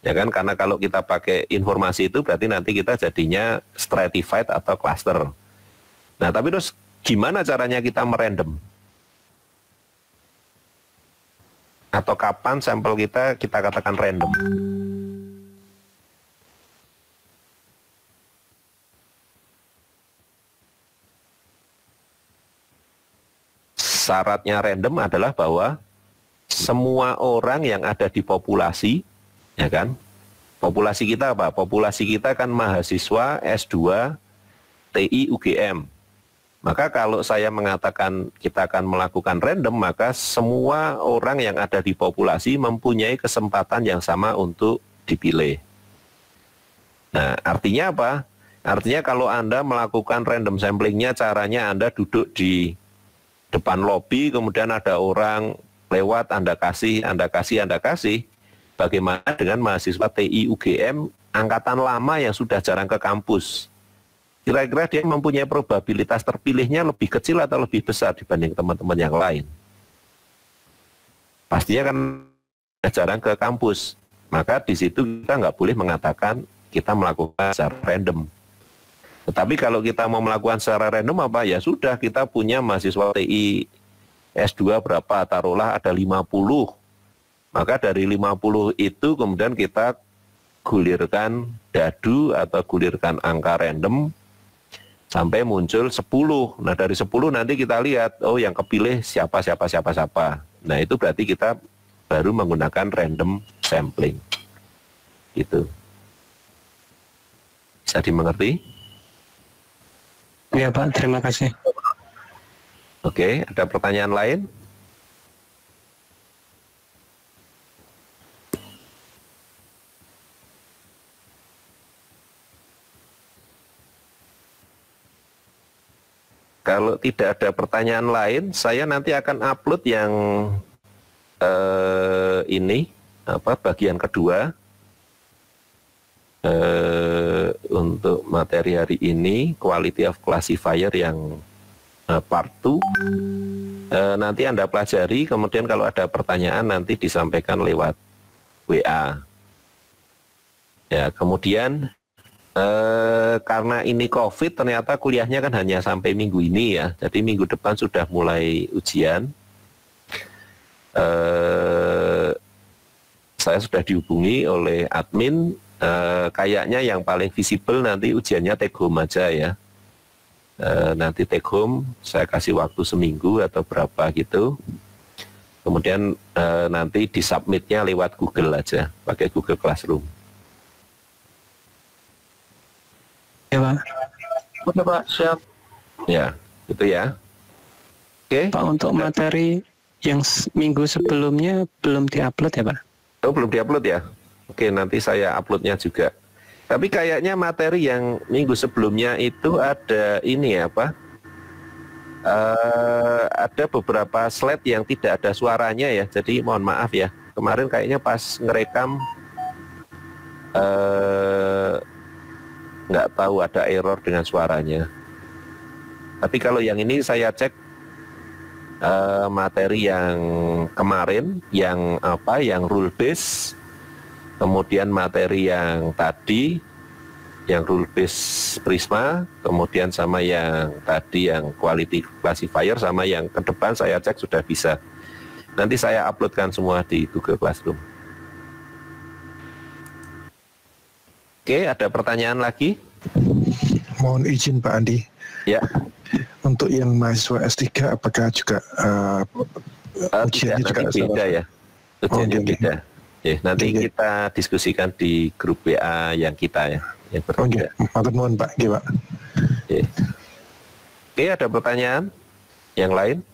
Ya kan karena kalau kita pakai informasi itu berarti nanti kita jadinya stratified atau cluster. Nah, tapi terus gimana caranya kita merandom? atau kapan sampel kita kita katakan random. Syaratnya random adalah bahwa semua orang yang ada di populasi, ya kan? Populasi kita apa? Populasi kita kan mahasiswa S2 TI UGM maka kalau saya mengatakan kita akan melakukan random, maka semua orang yang ada di populasi mempunyai kesempatan yang sama untuk dipilih. Nah, artinya apa? Artinya kalau Anda melakukan random samplingnya, caranya Anda duduk di depan lobi, kemudian ada orang lewat, Anda kasih, Anda kasih, Anda kasih. Bagaimana dengan mahasiswa TI UGM angkatan lama yang sudah jarang ke kampus? kira-kira dia mempunyai probabilitas terpilihnya lebih kecil atau lebih besar dibanding teman-teman yang lain. Pastinya kan jarang ke kampus, maka di situ kita nggak boleh mengatakan kita melakukan secara random. Tetapi kalau kita mau melakukan secara random apa ya sudah kita punya mahasiswa TI S2 berapa taruhlah ada 50. Maka dari 50 itu kemudian kita gulirkan dadu atau gulirkan angka random sampai muncul 10. Nah, dari 10 nanti kita lihat oh yang kepilih siapa siapa siapa siapa. Nah, itu berarti kita baru menggunakan random sampling. Gitu. Bisa dimengerti? Iya, Pak. Terima kasih. Oke, ada pertanyaan lain? Kalau tidak ada pertanyaan lain, saya nanti akan upload yang eh, ini apa bagian kedua eh, untuk materi hari ini quality of classifier yang eh, part 2 eh, nanti Anda pelajari kemudian kalau ada pertanyaan nanti disampaikan lewat WA ya kemudian Eh, karena ini COVID ternyata kuliahnya kan hanya sampai minggu ini ya. Jadi minggu depan sudah mulai ujian. E, saya sudah dihubungi oleh admin. E, kayaknya yang paling visible nanti ujiannya take home aja ya. E, nanti take home saya kasih waktu seminggu atau berapa gitu kemudian e, nanti disubmitnya lewat Google aja pakai Google Classroom. ya Pak. Oke Pak, siap. Ya, itu ya. Oke. Pak, untuk materi yang minggu sebelumnya belum diupload ya Pak? Oh, belum diupload ya? Oke, nanti saya uploadnya juga. Tapi kayaknya materi yang minggu sebelumnya itu ada ini ya Pak. Uh, ada beberapa slide yang tidak ada suaranya ya, jadi mohon maaf ya. Kemarin kayaknya pas ngerekam uh, nggak tahu ada error dengan suaranya. Tapi kalau yang ini saya cek uh, materi yang kemarin, yang apa, yang rule base, kemudian materi yang tadi, yang rule base prisma, kemudian sama yang tadi yang quality classifier, sama yang ke depan saya cek sudah bisa. Nanti saya uploadkan semua di Google Classroom. Oke, ada pertanyaan lagi? Mohon izin Pak Andi. Ya. Untuk yang mahasiswa S3 apakah juga eh, uh, uh, ujiannya tidak, juga nanti beda ya? Ujiannya oh, okay, beda. Ya, nanti okay. kita diskusikan di grup WA yang kita ya, yang berbeda. Oke, mohon Pak. Oke, Pak. Oke, ada pertanyaan yang lain?